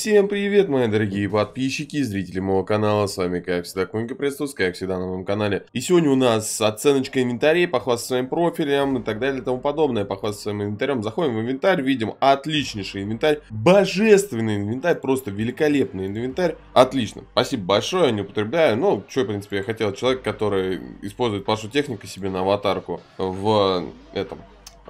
Всем привет, мои дорогие подписчики и зрители моего канала, с вами как всегда Кунька Престус, как всегда на моем канале. И сегодня у нас оценочка инвентарей, похвастаться своим профилем и так далее и тому подобное, похвастаться своим инвентарем. Заходим в инвентарь, видим отличнейший инвентарь, божественный инвентарь, просто великолепный инвентарь. Отлично, спасибо большое, не употребляю, ну, что, в принципе, я хотел, человек, который использует вашу технику себе на аватарку в этом,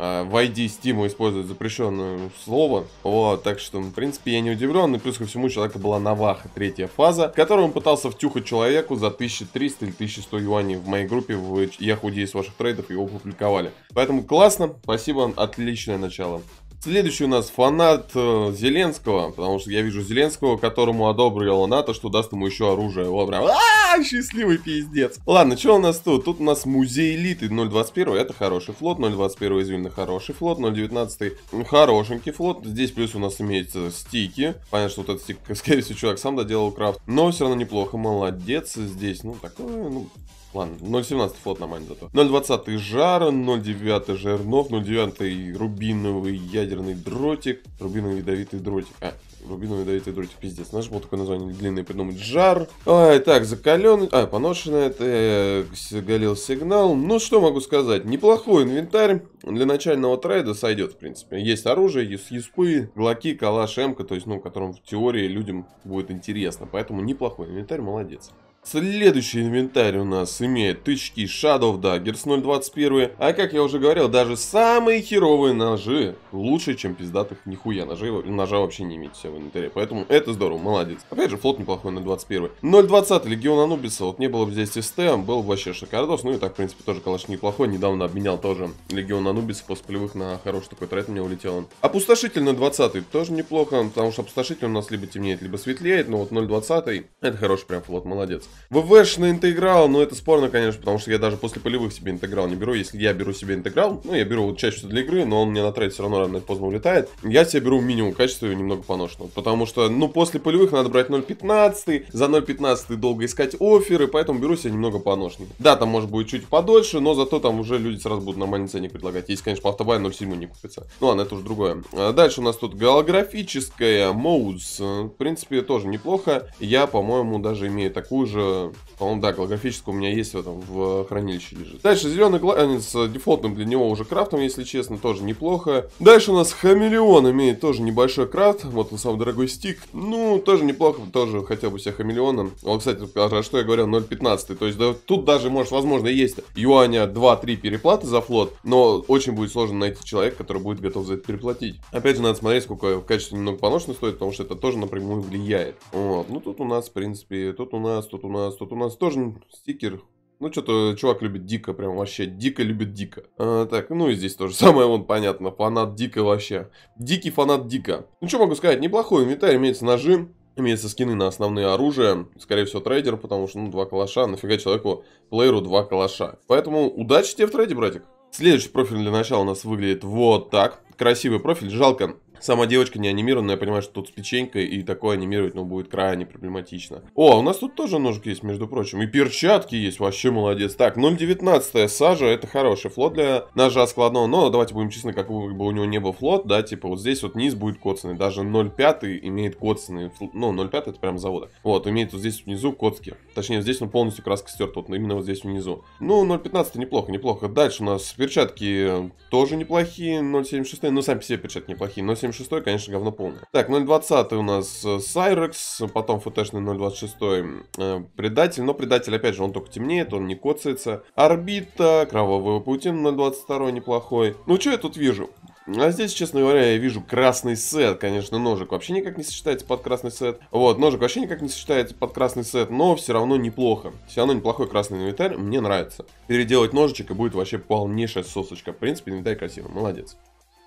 а, в ID Steam используют запрещенное слово. Вот, так что, в принципе, я не удивлен. И плюс ко всему, у человека была наваха, третья фаза, которую он пытался втюхать человеку за 1300 или 1100 юаней в моей группе в «Я худею с ваших трейдов» его публиковали. Поэтому классно, спасибо, отличное начало. Следующий у нас фанат э, Зеленского, потому что я вижу Зеленского, которому одобрила НАТО, что даст ему еще оружие. Вот прям, а, счастливый пиздец. Ладно, что у нас тут? Тут у нас музей элиты 021, это хороший флот, 021 извилина хороший флот, 019 хорошенький флот. Здесь плюс у нас имеется стики. Понятно, что вот этот стик, скорее всего, чувак сам доделал крафт, но все равно неплохо, молодец. Здесь, ну, такое, ну, Ладно, 0.17 флот на мане зато. 0.20 жар, 0.9 жернов, 0.9 рубиновый ядерный дротик, рубиновый ядовитый дротик. А, рубиновый ядовитый дротик, пиздец. Надо же такое название длинное придумать. Жар. А, так, закаленный, а, поношенный, это э, галил сигнал. Ну, что могу сказать, неплохой инвентарь. Для начального трейда сойдет, в принципе. Есть оружие, есть юспы, глоки, калаш, эмка, то есть, ну, которым в теории людям будет интересно. Поэтому неплохой инвентарь, молодец. Следующий инвентарь у нас имеет тычки Shadow Daggers 0.21, а как я уже говорил, даже самые херовые ножи лучше, чем пиздатых нихуя ножей, ножа вообще не имеете в инвентаре, поэтому это здорово, молодец. Опять же, флот неплохой на 0.21. 0.20 Легион Анубиса, вот не было бы здесь СТ, был бы вообще шикардос, ну и так, в принципе, тоже калаш неплохой, недавно обменял тоже Легион Анубиса после полевых на хороший такой трейд, мне улетел он. Опустошитель на 20 тоже неплохо, потому что опустошитель у нас либо темнеет, либо светлеет, но вот 0.20 это хороший прям флот, молодец. ВВш на интеграл, но ну, это спорно, конечно, потому что я даже после полевых себе интеграл не беру. Если я беру себе интеграл, ну, я беру вот чаще для игры, но он мне на трейд все равно рано или поздно улетает. Я себе беру минимум качества и немного поношенного. Потому что, ну, после полевых надо брать 0.15, за 0.15 долго искать оферы, поэтому беру себе немного поношенный. Да, там может быть чуть подольше, но зато там уже люди сразу будут нормальный ценник предлагать. Если, конечно, по автобай 0.7 не купится. Ну ладно, это уже другое. А дальше у нас тут голографическая, Modes. В принципе, тоже неплохо. Я, по-моему, даже имею такую же уже, по-моему, да, голографическое у меня есть в этом, в хранилище лежит. Дальше зеленый гланец, э, дефолтным для него уже крафтом, если честно, тоже неплохо. Дальше у нас хамелеон имеет тоже небольшой крафт, вот он самый дорогой стик. Ну, тоже неплохо, тоже хотел бы себе хамелеоном. Вот кстати, про а что я говорил, 0.15, то есть да, тут даже, может, возможно, есть юаня 2-3 переплаты за флот, но очень будет сложно найти человека, который будет готов за это переплатить. Опять же, надо смотреть, сколько в качестве немного поношено стоит, потому что это тоже напрямую влияет. Вот, ну тут у нас, в принципе, тут у нас, тут у нас? Тут у нас тоже стикер. Ну, что-то чувак любит дико, прям вообще. Дико любит дико. А, так, ну и здесь тоже самое, вон, понятно. Фанат дико вообще. Дикий фанат дико. Ну, что могу сказать, неплохой инвентарь, имеется ножи. имеется скины на основные оружия, скорее всего трейдер, потому что, ну, два калаша, нафига человеку, плееру два калаша. Поэтому удачи тебе в трейде, братик. Следующий профиль для начала у нас выглядит вот так. Красивый профиль, жалко, Сама девочка не анимирована, я понимаю, что тут с печенькой, и такое анимировать, ну, будет крайне проблематично. О, а у нас тут тоже ножик есть, между прочим. И перчатки есть, вообще молодец. Так, 0.19 сажа, это хороший флот для ножа складного, но давайте будем честны, как бы у него не был флот, да, типа вот здесь вот низ будет коцанный. Даже 0.5 имеет коцанный, ну, 0.5 это прям завода. Вот, имеет вот здесь внизу коцки. Точнее, здесь он ну, полностью краска стерт, вот именно вот здесь внизу. Ну, 0.15 неплохо, неплохо. Дальше у нас перчатки тоже неплохие, 0.76, ну, сами все перчатки неплохие, 0.76. 0.76, конечно, говно полное. Так, 0.20 у нас Сайрекс, э, потом фтшный 0.26 э, Предатель, но Предатель, опять же, он только темнеет, он не коцается. Орбита, Кровавая Паутина 0.22 неплохой. Ну, что я тут вижу? А здесь, честно говоря, я вижу красный сет, конечно, ножик вообще никак не сочетается под красный сет. Вот, ножик вообще никак не сочетается под красный сет, но все равно неплохо. Все равно неплохой красный инвентарь, мне нравится. Переделать ножичек и будет вообще полнейшая сосочка. В принципе, инвентарь красивый, молодец.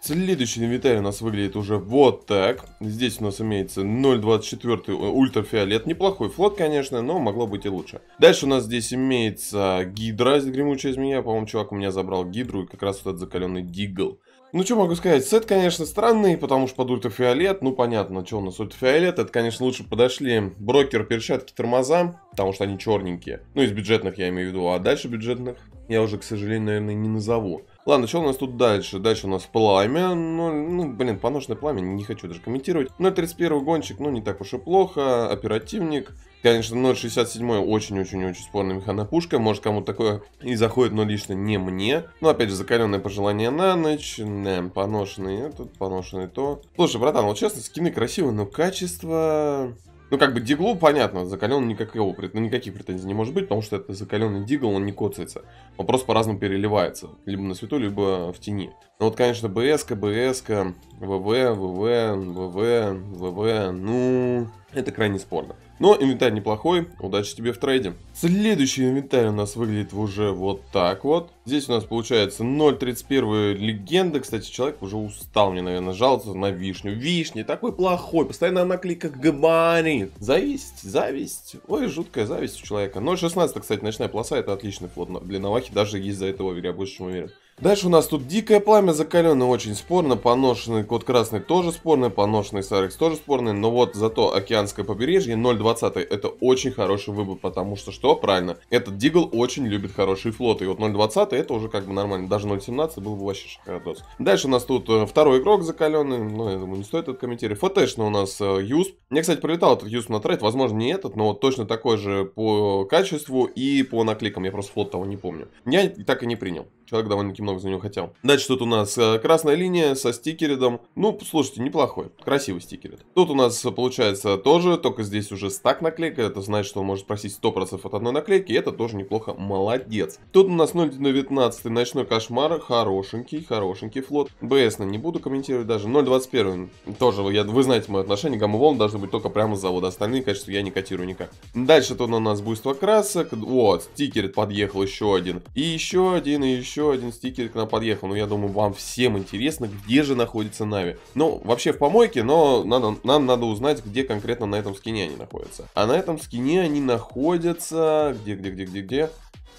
Следующий инвентарь у нас выглядит уже вот так. Здесь у нас имеется 0.24 э, ультрафиолет. Неплохой флот, конечно, но могло быть и лучше. Дальше у нас здесь имеется гидра, гремучая змея. По-моему, чувак у меня забрал гидру и как раз вот этот закаленный дигл. Ну, что могу сказать, сет, конечно, странный, потому что под ультрафиолет, ну, понятно, что у нас ультрафиолет, это, конечно, лучше подошли брокер, перчатки, тормоза, потому что они черненькие, ну, из бюджетных я имею в виду, а дальше бюджетных я уже, к сожалению, наверное, не назову. Ладно, что у нас тут дальше? Дальше у нас пламя. Ну, ну блин, поношенное пламя, не хочу даже комментировать. 0.31 гонщик, ну, не так уж и плохо. Оперативник. Конечно, 0.67 очень-очень-очень спорная механопушка. Может, кому-то такое и заходит, но лично не мне. Ну, опять же, закаленное пожелание на ночь. Не, поношенный этот, поношенный то. Слушай, братан, вот честно, скины красивые, но качество... Ну, как бы диглу, понятно, закален никакого, ну, никаких претензий не может быть, потому что это закаленный дигл, он не коцается. Он просто по-разному переливается. Либо на свету, либо в тени. Ну, вот, конечно, БС, КБС, ВВ, ВВ, ВВ, ВВ, ну... Это крайне спорно. Но инвентарь неплохой, удачи тебе в трейде. Следующий инвентарь у нас выглядит уже вот так вот. Здесь у нас получается 0.31 легенда. Кстати, человек уже устал мне, наверное, жаловаться на вишню. Вишня такой плохой, постоянно на кликах габарит. Зависть, зависть. Ой, жуткая зависть у человека. 0.16, кстати, ночная полоса, это отличный флот для Навахи, даже есть за этого, я больше чем уверен. Дальше у нас тут дикое пламя закаленное, очень спорно, поношенный код красный тоже спорный, поношенный Сарекс тоже спорный, но вот зато океанское побережье 0.20 это очень хороший выбор, потому что что? Правильно, этот Дигл очень любит хорошие флоты, и вот 0.20 это уже как бы нормально, даже 0.17 был бы вообще шикардос. Дальше у нас тут э, второй игрок закаленный, но ну, я думаю не стоит этот комментировать. ФТшный у нас э, юс, мне кстати прилетал этот юс на трейд, возможно не этот, но вот точно такой же по качеству и по накликам, я просто флот того не помню. Я так и не принял. Человек довольно-таки много за него хотел. Дальше тут у нас э, красная линия со стикеридом. Ну, слушайте, неплохой. Красивый стикерид. Тут у нас э, получается тоже, только здесь уже стак наклейка. Это значит, что он может просить 100% от одной наклейки. Это тоже неплохо. Молодец. Тут у нас 0.19 ночной кошмар. Хорошенький, хорошенький флот. БС на не буду комментировать даже. 0.21 тоже, я, вы знаете мое отношение. Гаммоволн должны быть только прямо с завода. Остальные, конечно, я не котирую никак. Дальше тут у нас буйство красок. Вот, стикерид подъехал еще один. И еще один, и еще еще один стикер к нам подъехал. Ну, я думаю, вам всем интересно, где же находится Нави. Ну, вообще в помойке, но надо, нам надо узнать, где конкретно на этом скине они находятся. А на этом скине они находятся... Где, где, где, где, где?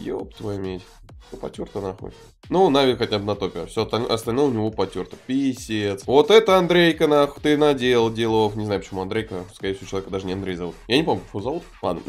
Ёб твою медь. Кто потерто нахуй? Ну, Нави хотя бы на топе. Все остальное у него потерто. Писец. Вот это Андрейка, нахуй, ты надел делов. Не знаю, почему Андрейка. Скорее всего, человека даже не Андрей зовут. Я не помню, его зовут? Ладно.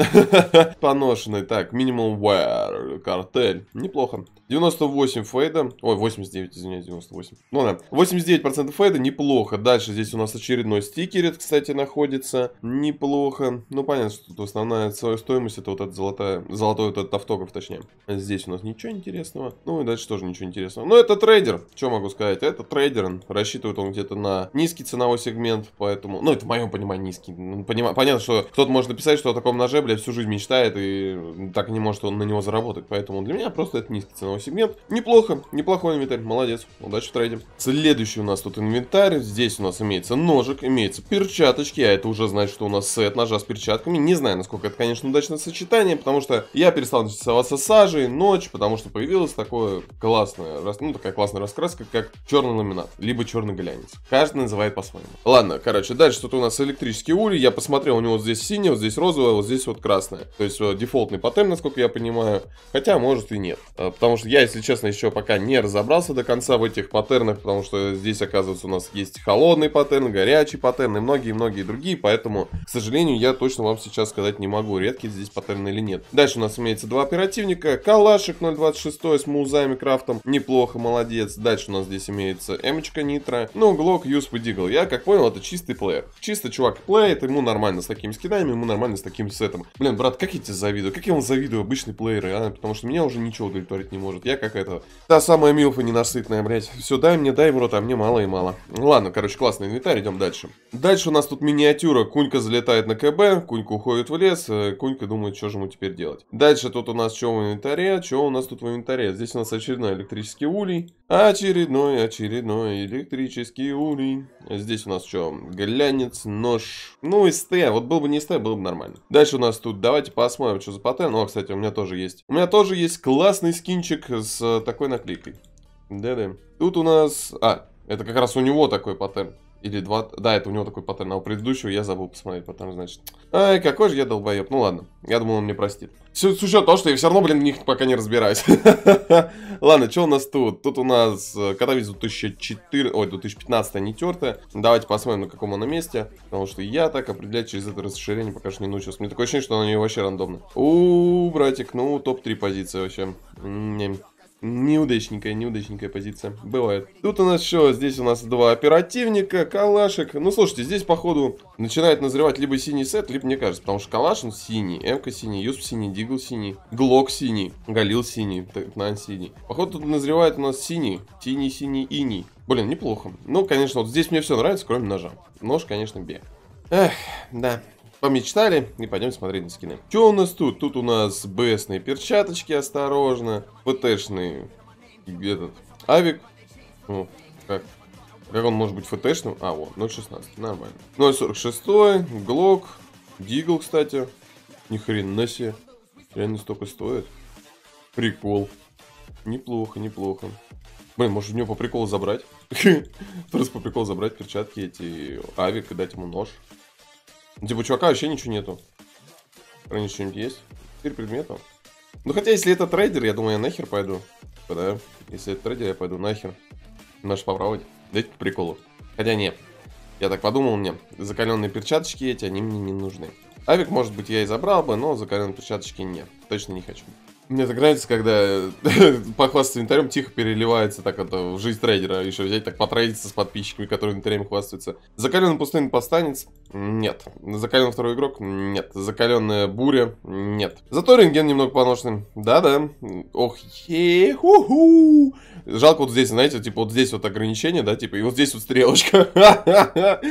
Поношенный. Так, минимум wear. Картель. Неплохо. 98 фейда. Ой, 89, извиняюсь, 98. Ну да. 89% фейда. Неплохо. Дальше здесь у нас очередной стикерит, кстати, находится. Неплохо. Ну, понятно, что тут основная стоимость это вот этот золотая, золотой вот этот автограф, точнее. Здесь у нас ничего интересного. Ну и дальше тоже ничего интересного. Но это трейдер, что могу сказать, это трейдер, рассчитывает он где-то на низкий ценовой сегмент, поэтому, ну, это в моем понимании низкий. Ну, понима... Понятно, что кто-то может написать, что о таком ноже, бля всю жизнь мечтает и так не может он на него заработать, поэтому для меня просто это низкий ценовой сегмент. Неплохо, неплохой инвентарь, молодец, удачи в трейде. Следующий у нас тут инвентарь, здесь у нас имеется ножик, имеется перчаточки, а это уже значит, что у нас сет ножа с перчатками. Не знаю, насколько это, конечно, удачное сочетание, потому что я перестал интересоваться сажей, ночь, потому что появилось такое колоссальное классная, ну, такая классная раскраска, как черный ламинат, либо черный глянец. Каждый называет по-своему. Ладно, короче, дальше что-то у нас электрический улей. Я посмотрел, у него здесь синий, вот здесь розовое, вот здесь вот красное. То есть э, дефолтный паттерн, насколько я понимаю. Хотя, может и нет. Э, потому что я, если честно, еще пока не разобрался до конца в этих паттернах, потому что здесь, оказывается, у нас есть холодный паттерн, горячий паттерн и многие-многие другие. Поэтому, к сожалению, я точно вам сейчас сказать не могу, редкий здесь паттерн или нет. Дальше у нас имеется два оперативника. Калашик 026 с музами крафт крафтом. Неплохо, молодец. Дальше у нас здесь имеется эмочка нитро. Ну, глок, юсп и дигл Я, как понял, это чистый плеер. Чисто чувак плеет, ему нормально с такими скидами, ему нормально с таким сетом. Блин, брат, как я тебе завидую? Как я вам завидую, обычный плееры, а? Потому что меня уже ничего удовлетворить не может. Я как это... Та самая милфа ненасытная, блядь. Все, дай мне, дай в рот, а мне мало и мало. Ладно, короче, классный инвентарь, идем дальше. Дальше у нас тут миниатюра. Кунька залетает на КБ, Кунька уходит в лес, э, Кунька думает, что же ему теперь делать. Дальше тут у нас что в инвентаре, что у нас тут в инвентаре. Здесь у нас очередная электрический улей. Очередной, очередной электрический улей. Здесь у нас что? Глянец, нож. Ну, СТ. Вот был бы не СТ, было бы нормально. Дальше у нас тут, давайте посмотрим, что за паттерн. О, кстати, у меня тоже есть. У меня тоже есть классный скинчик с э, такой наклейкой. Да-да. Тут у нас... А, это как раз у него такой паттерн. Или два... Да, это у него такой паттерн. А у предыдущего я забыл посмотреть паттерн, значит. Ай, какой же я долбоеб. Ну ладно, я думал, он мне простит. Все, с учетом того, что я все равно, блин, в них пока не разбираюсь. Ладно, что у нас тут? Тут у нас э, Катавиз 2004... Ой, 2015 не тертая. Давайте посмотрим, на каком она месте. Потому что я так определять через это расширение пока что не научился. Мне такое ощущение, что она у нее вообще рандомно. У, братик, ну топ-3 позиции вообще. Неудачненькая, неудачненькая позиция. Бывает. Тут у нас что? Здесь у нас два оперативника, калашек. Ну, слушайте, здесь, походу, начинает назревать либо синий сет, либо, мне кажется, потому что калаш, он синий, эмка синий, юсп синий, дигл синий, глок синий, галил синий, нан синий. Походу, тут назревает у нас синий, синий-синий, иний. Блин, неплохо. Ну, конечно, вот здесь мне все нравится, кроме ножа. Нож, конечно, бе. Эх, да помечтали и пойдем смотреть на скины. Что у нас тут? Тут у нас бесные перчаточки, осторожно. ФТшный этот авик. Ну, как? Как он может быть ФТшным? А, вот, 0.16, нормально. 0.46, Глок, Дигл, кстати. Ни хрена себе. Реально столько стоит. Прикол. Неплохо, неплохо. Блин, может у него по приколу забрать? Просто по приколу забрать перчатки эти авик и дать ему нож. Ну, типа, чувака вообще ничего нету. Раньше что-нибудь есть? Теперь предметов. Ну, хотя, если это трейдер, я думаю, я нахер пойду. Да, если это трейдер, я пойду нахер. Наш попробовать. Дайте по приколу. Хотя нет. Я так подумал, мне закаленные перчаточки эти, они мне не нужны. Авик, может быть, я и забрал бы, но закаленные перчаточки нет. Точно не хочу. Мне так нравится, когда э, похвастаться инвентарем тихо переливается так это в жизнь трейдера. Еще взять так потрейдиться с подписчиками, которые инвентарем хвастаются. Закаленный пустынный постанец? Нет. Закаленный второй игрок? Нет. Закаленная буря? Нет. Зато рентген немного поношенный. Да-да. Ох, е ху ху Жалко вот здесь, знаете, типа вот здесь вот ограничение, да, типа, и вот здесь вот стрелочка.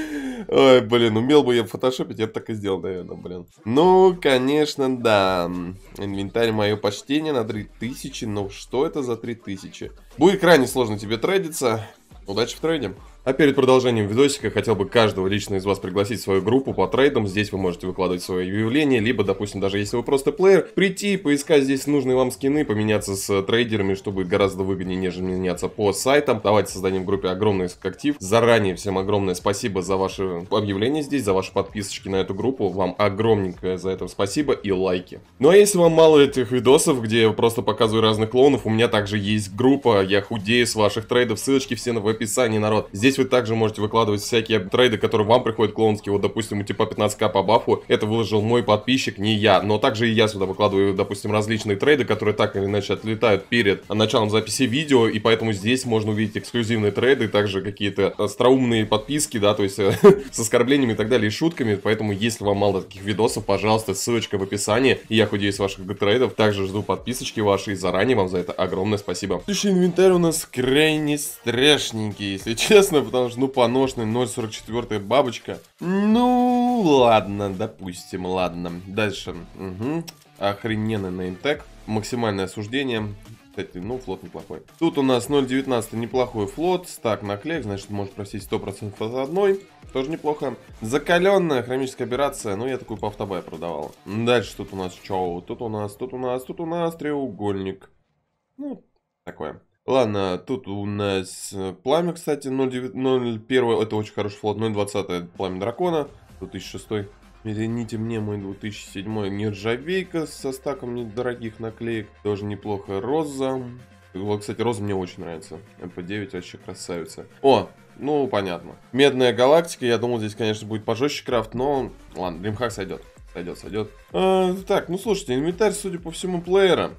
Ой, блин, умел бы я фотошопить, я бы так и сделал, наверное, блин. Ну, конечно, да. Инвентарь мое почти прочтения на 3000. Ну что это за 3000? Будет крайне сложно тебе трейдиться. Удачи в трейде. А перед продолжением видосика хотел бы каждого лично из вас пригласить в свою группу по трейдам. Здесь вы можете выкладывать свое объявление, либо, допустим, даже если вы просто плеер, прийти и поискать здесь нужные вам скины, поменяться с э, трейдерами, чтобы гораздо выгоднее, нежели меняться по сайтам. Давайте создадим в группе огромный актив. Заранее всем огромное спасибо за ваши объявления здесь, за ваши подписочки на эту группу. Вам огромненькое за это спасибо и лайки. Ну а если вам мало этих видосов, где я просто показываю разных клоунов, у меня также есть группа «Я худею с ваших трейдов». Ссылочки все в описании, народ. Здесь Здесь вы также можете выкладывать всякие трейды, которые вам приходят клоунские. Вот, допустим, типа 15к по бафу. Это выложил мой подписчик, не я. Но также и я сюда выкладываю, допустим, различные трейды, которые так или иначе отлетают перед началом записи видео. И поэтому здесь можно увидеть эксклюзивные трейды, также какие-то остроумные подписки, да, то есть э, с оскорблениями и так далее, и шутками. Поэтому, если вам мало таких видосов, пожалуйста, ссылочка в описании. И я худею с ваших трейдов. Также жду подписочки ваши и заранее вам за это огромное спасибо. Следующий инвентарь у нас крайне страшненький, если честно потому что, ну, по ножной 0.44 бабочка. Ну, ладно, допустим, ладно. Дальше. Угу. Охрененный неймтек. Максимальное осуждение. Кстати, ну, флот неплохой. Тут у нас 0.19 неплохой флот. Стак наклеек, значит, может просить 100% за одной. Тоже неплохо. Закаленная хромическая операция. Ну, я такую по автобай продавал. Дальше тут у нас что? Тут у нас, тут у нас, тут у нас треугольник. Ну, такое. Ладно, тут у нас э, пламя, кстати, 0.01, это очень хороший флот, 0.20 пламя дракона, 2006. Извините мне, мой 2007 нержавейка со стаком недорогих наклеек, тоже неплохо, роза. Кстати, роза мне очень нравится, MP9 вообще красавица. О, ну понятно. Медная галактика, я думал здесь, конечно, будет пожестче крафт, но ладно, Дримхак сойдет. Сойдет, сойдет. А, э, так, ну слушайте, инвентарь, судя по всему, плеера.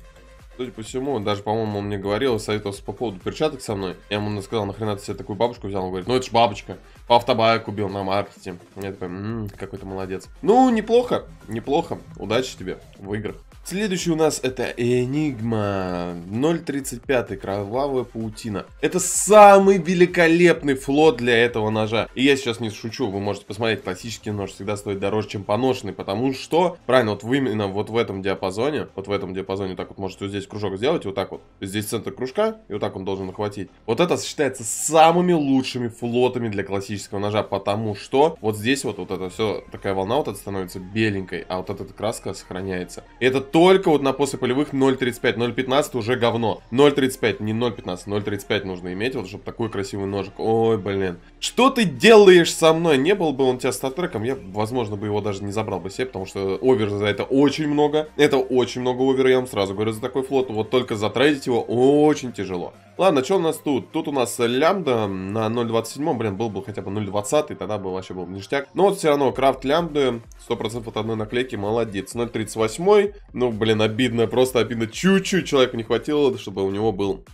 Судя по всему, даже, по-моему, он мне говорил, советовался по поводу перчаток со мной. Я ему сказал, нахрена ты себе такую бабушку взял? Он говорит, ну это ж бабочка. По автобайк убил на маркете. Я такой, м-м, какой то молодец. Ну, неплохо, неплохо. Удачи тебе в играх. Следующий у нас это Энигма 0.35 Кровавая паутина. Это самый великолепный флот для этого ножа. И я сейчас не шучу, вы можете посмотреть, классический нож всегда стоит дороже, чем поношенный, потому что, правильно, вот вы именно вот в этом диапазоне, вот в этом диапазоне так вот можете вот здесь кружок сделать, вот так вот, здесь центр кружка, и вот так он должен охватить. Вот это считается самыми лучшими флотами для классического ножа, потому что вот здесь вот, вот это все, такая волна вот эта становится беленькой, а вот эта краска сохраняется. И это только вот на после полевых 0.35. 0.15 уже говно. 0.35, не 0.15, 0.35 нужно иметь, вот чтобы такой красивый ножик. Ой, блин. Что ты делаешь со мной? Не был бы он у тебя стартреком, я, возможно, бы его даже не забрал бы себе, потому что овер за это очень много. Это очень много овера, я вам сразу говорю, за такой флот. Вот только затрейдить его очень тяжело. Ладно, что у нас тут? Тут у нас лямбда на 0.27, блин, был бы хотя бы 0.20, тогда бы вообще был ништяк. Но вот все равно крафт лямбды, 100% от одной наклейки, молодец. 0.38, ну, блин, обидно, просто обидно. Чуть-чуть человеку не хватило, чтобы у него был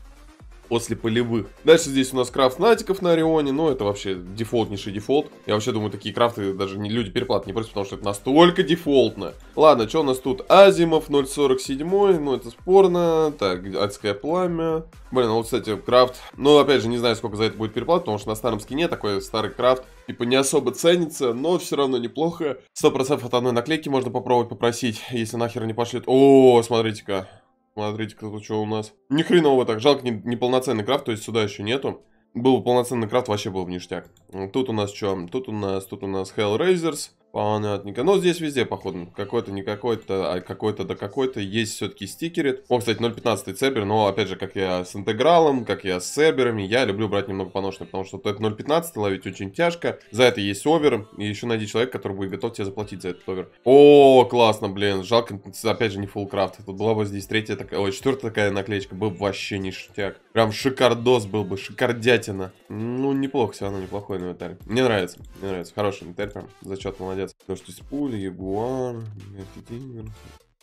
после полевых. Дальше здесь у нас крафт натиков на Орионе, но ну, это вообще дефолтнейший дефолт. Я вообще думаю, такие крафты даже не люди переплат не просят, потому что это настолько дефолтно. Ладно, что у нас тут? Азимов 0.47, ну это спорно. Так, адское пламя. Блин, ну вот, кстати, крафт. Ну, опять же, не знаю, сколько за это будет переплата, потому что на старом скине такой старый крафт типа не особо ценится, но все равно неплохо. 100% от одной наклейки можно попробовать попросить, если нахер не пошлют. О, смотрите-ка. Смотрите, кто что у нас. Ни хреново так, жалко, не, не полноценный крафт, то есть сюда еще нету. Был бы полноценный крафт, вообще был бы ништяк. Тут у нас что? Тут у нас, тут у нас Hellraisers. Понятненько. Но здесь везде, походу, какой-то, не какой-то, а какой-то да какой-то. Есть все-таки стикерит. О, кстати, 0.15 Цербер, но, опять же, как я с интегралом, как я с серберами, я люблю брать немного поношенные, потому что это 0.15 ловить очень тяжко. За это есть овер, и еще найди человека, который будет готов тебе заплатить за этот овер. О, классно, блин, жалко, опять же, не фулкрафт. Тут была бы здесь третья такая, ой, четвертая такая наклеечка, был бы вообще ништяк. Прям шикардос был бы, шикардятина. Ну, неплохо, все равно неплохой инвентарь. Мне нравится, мне нравится, хороший инвентарь прям, зачет, молодец молодец. Потому что есть пуль, ягуар, мертвый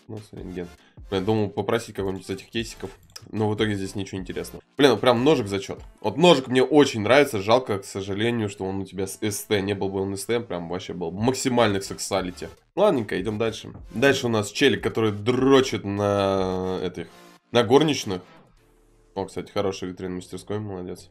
у нас рентген. Я думал попросить какого-нибудь из этих кейсиков, но в итоге здесь ничего интересного. Блин, прям ножик зачет. Вот ножик мне очень нравится, жалко, к сожалению, что он у тебя с СТ, не был бы он СТ, прям вообще был максимальный в сексуалите. Ладненько, идем дальше. Дальше у нас челик, который дрочит на этих, на горничных. О, кстати, хороший витрин мастерской, молодец.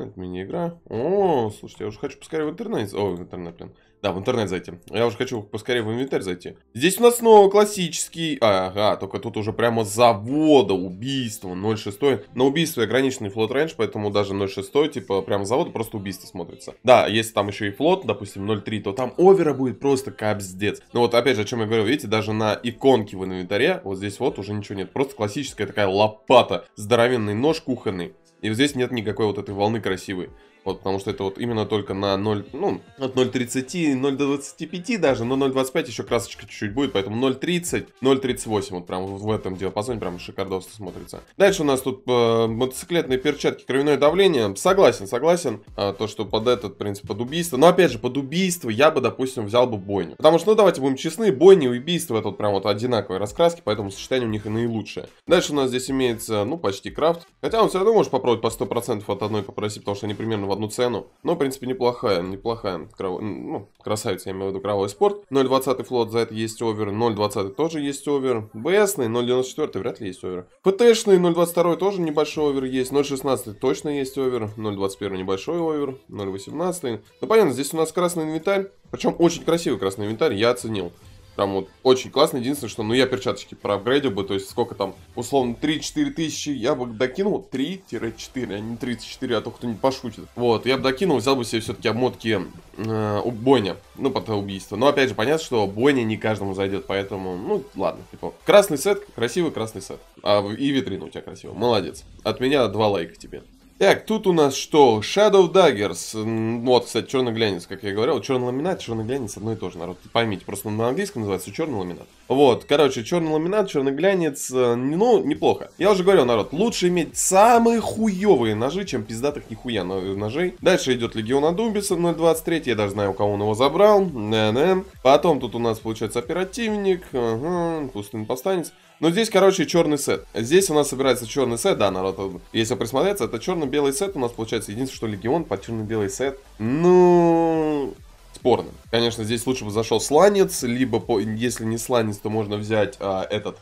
Это мини-игра. О, слушайте, я уже хочу поскорее в интернет... О, в интернет, блин. Да, в интернет зайти. Я уже хочу поскорее в инвентарь зайти. Здесь у нас снова классический... Ага, только тут уже прямо завода убийство. 0.6. На убийство ограниченный флот рейндж, поэтому даже 0.6, типа, прямо завода просто убийство смотрится. Да, если там еще и флот, допустим, 0.3, то там овера будет просто капздец. Но вот опять же, о чем я говорю, видите, даже на иконке в инвентаре, вот здесь вот уже ничего нет. Просто классическая такая лопата. Здоровенный нож кухонный. И вот здесь нет никакой вот этой волны красивой. Вот, потому что это вот именно только на 0, ну, от 0.30, 0.25 даже, но 0.25 еще красочка чуть-чуть будет, поэтому 0.30, 0.38, вот прям в этом диапазоне прям шикардосно смотрится. Дальше у нас тут э, мотоциклетные перчатки, кровяное давление. Согласен, согласен, э, то, что под этот, в принципе, под убийство. Но опять же, под убийство я бы, допустим, взял бы бойню. Потому что, ну, давайте будем честны, бойни и убийство это вот прям вот одинаковые раскраски, поэтому сочетание у них и наилучшее. Дальше у нас здесь имеется, ну, почти крафт. Хотя он все равно может попробовать по 100% от одной попросить, потому что они примерно в одну цену. Но, ну, в принципе, неплохая, неплохая, кров... ну, красавица, я имею в виду, кровой спорт. 0.20 флот за это есть овер, 0.20 тоже есть овер. БСный 0.94 вряд ли есть овер. ПТшный 0.22 тоже небольшой овер есть, 0.16 точно есть овер, 0.21 небольшой овер, 0.18. Ну, понятно, здесь у нас красный инвентарь, причем очень красивый красный инвентарь, я оценил. Прям вот очень классно. Единственное, что ну я перчаточки проапгрейдил бы, то есть сколько там, условно, 3-4 тысячи, я бы докинул 3-4, а не 34, а то кто-нибудь пошутит. Вот, я бы докинул, взял бы себе все-таки обмотки э, у Бойня, ну, под убийство. Но опять же, понятно, что Бойня не каждому зайдет, поэтому, ну, ладно, типа, красный сет, красивый красный сет. А, и витрина у тебя красивая, молодец. От меня два лайка тебе. Так, тут у нас что? Shadow Daggers. Вот, кстати, черный глянец, как я говорил. Черный ламинат, черный глянец одно и то же, народ. Поймите, просто на английском называется черный ламинат. Вот, короче, черный ламинат, черный глянец, э, ну, неплохо. Я уже говорил, народ, лучше иметь самые хуевые ножи, чем пиздатых нихуя ножей. Дальше идет Легион Адумбиса 023, я даже знаю, у кого он его забрал. Не -не. Потом тут у нас, получается, оперативник, ага, пустын повстанец. Но здесь, короче, черный сет. Здесь у нас собирается черный сет, да, народ. Э, если присмотреться, это черно-белый сет у нас получается. Единственное, что легион под черно-белый сет. Ну... Спорно. Конечно, здесь лучше бы зашел сланец, либо, по, если не сланец, то можно взять а, этот.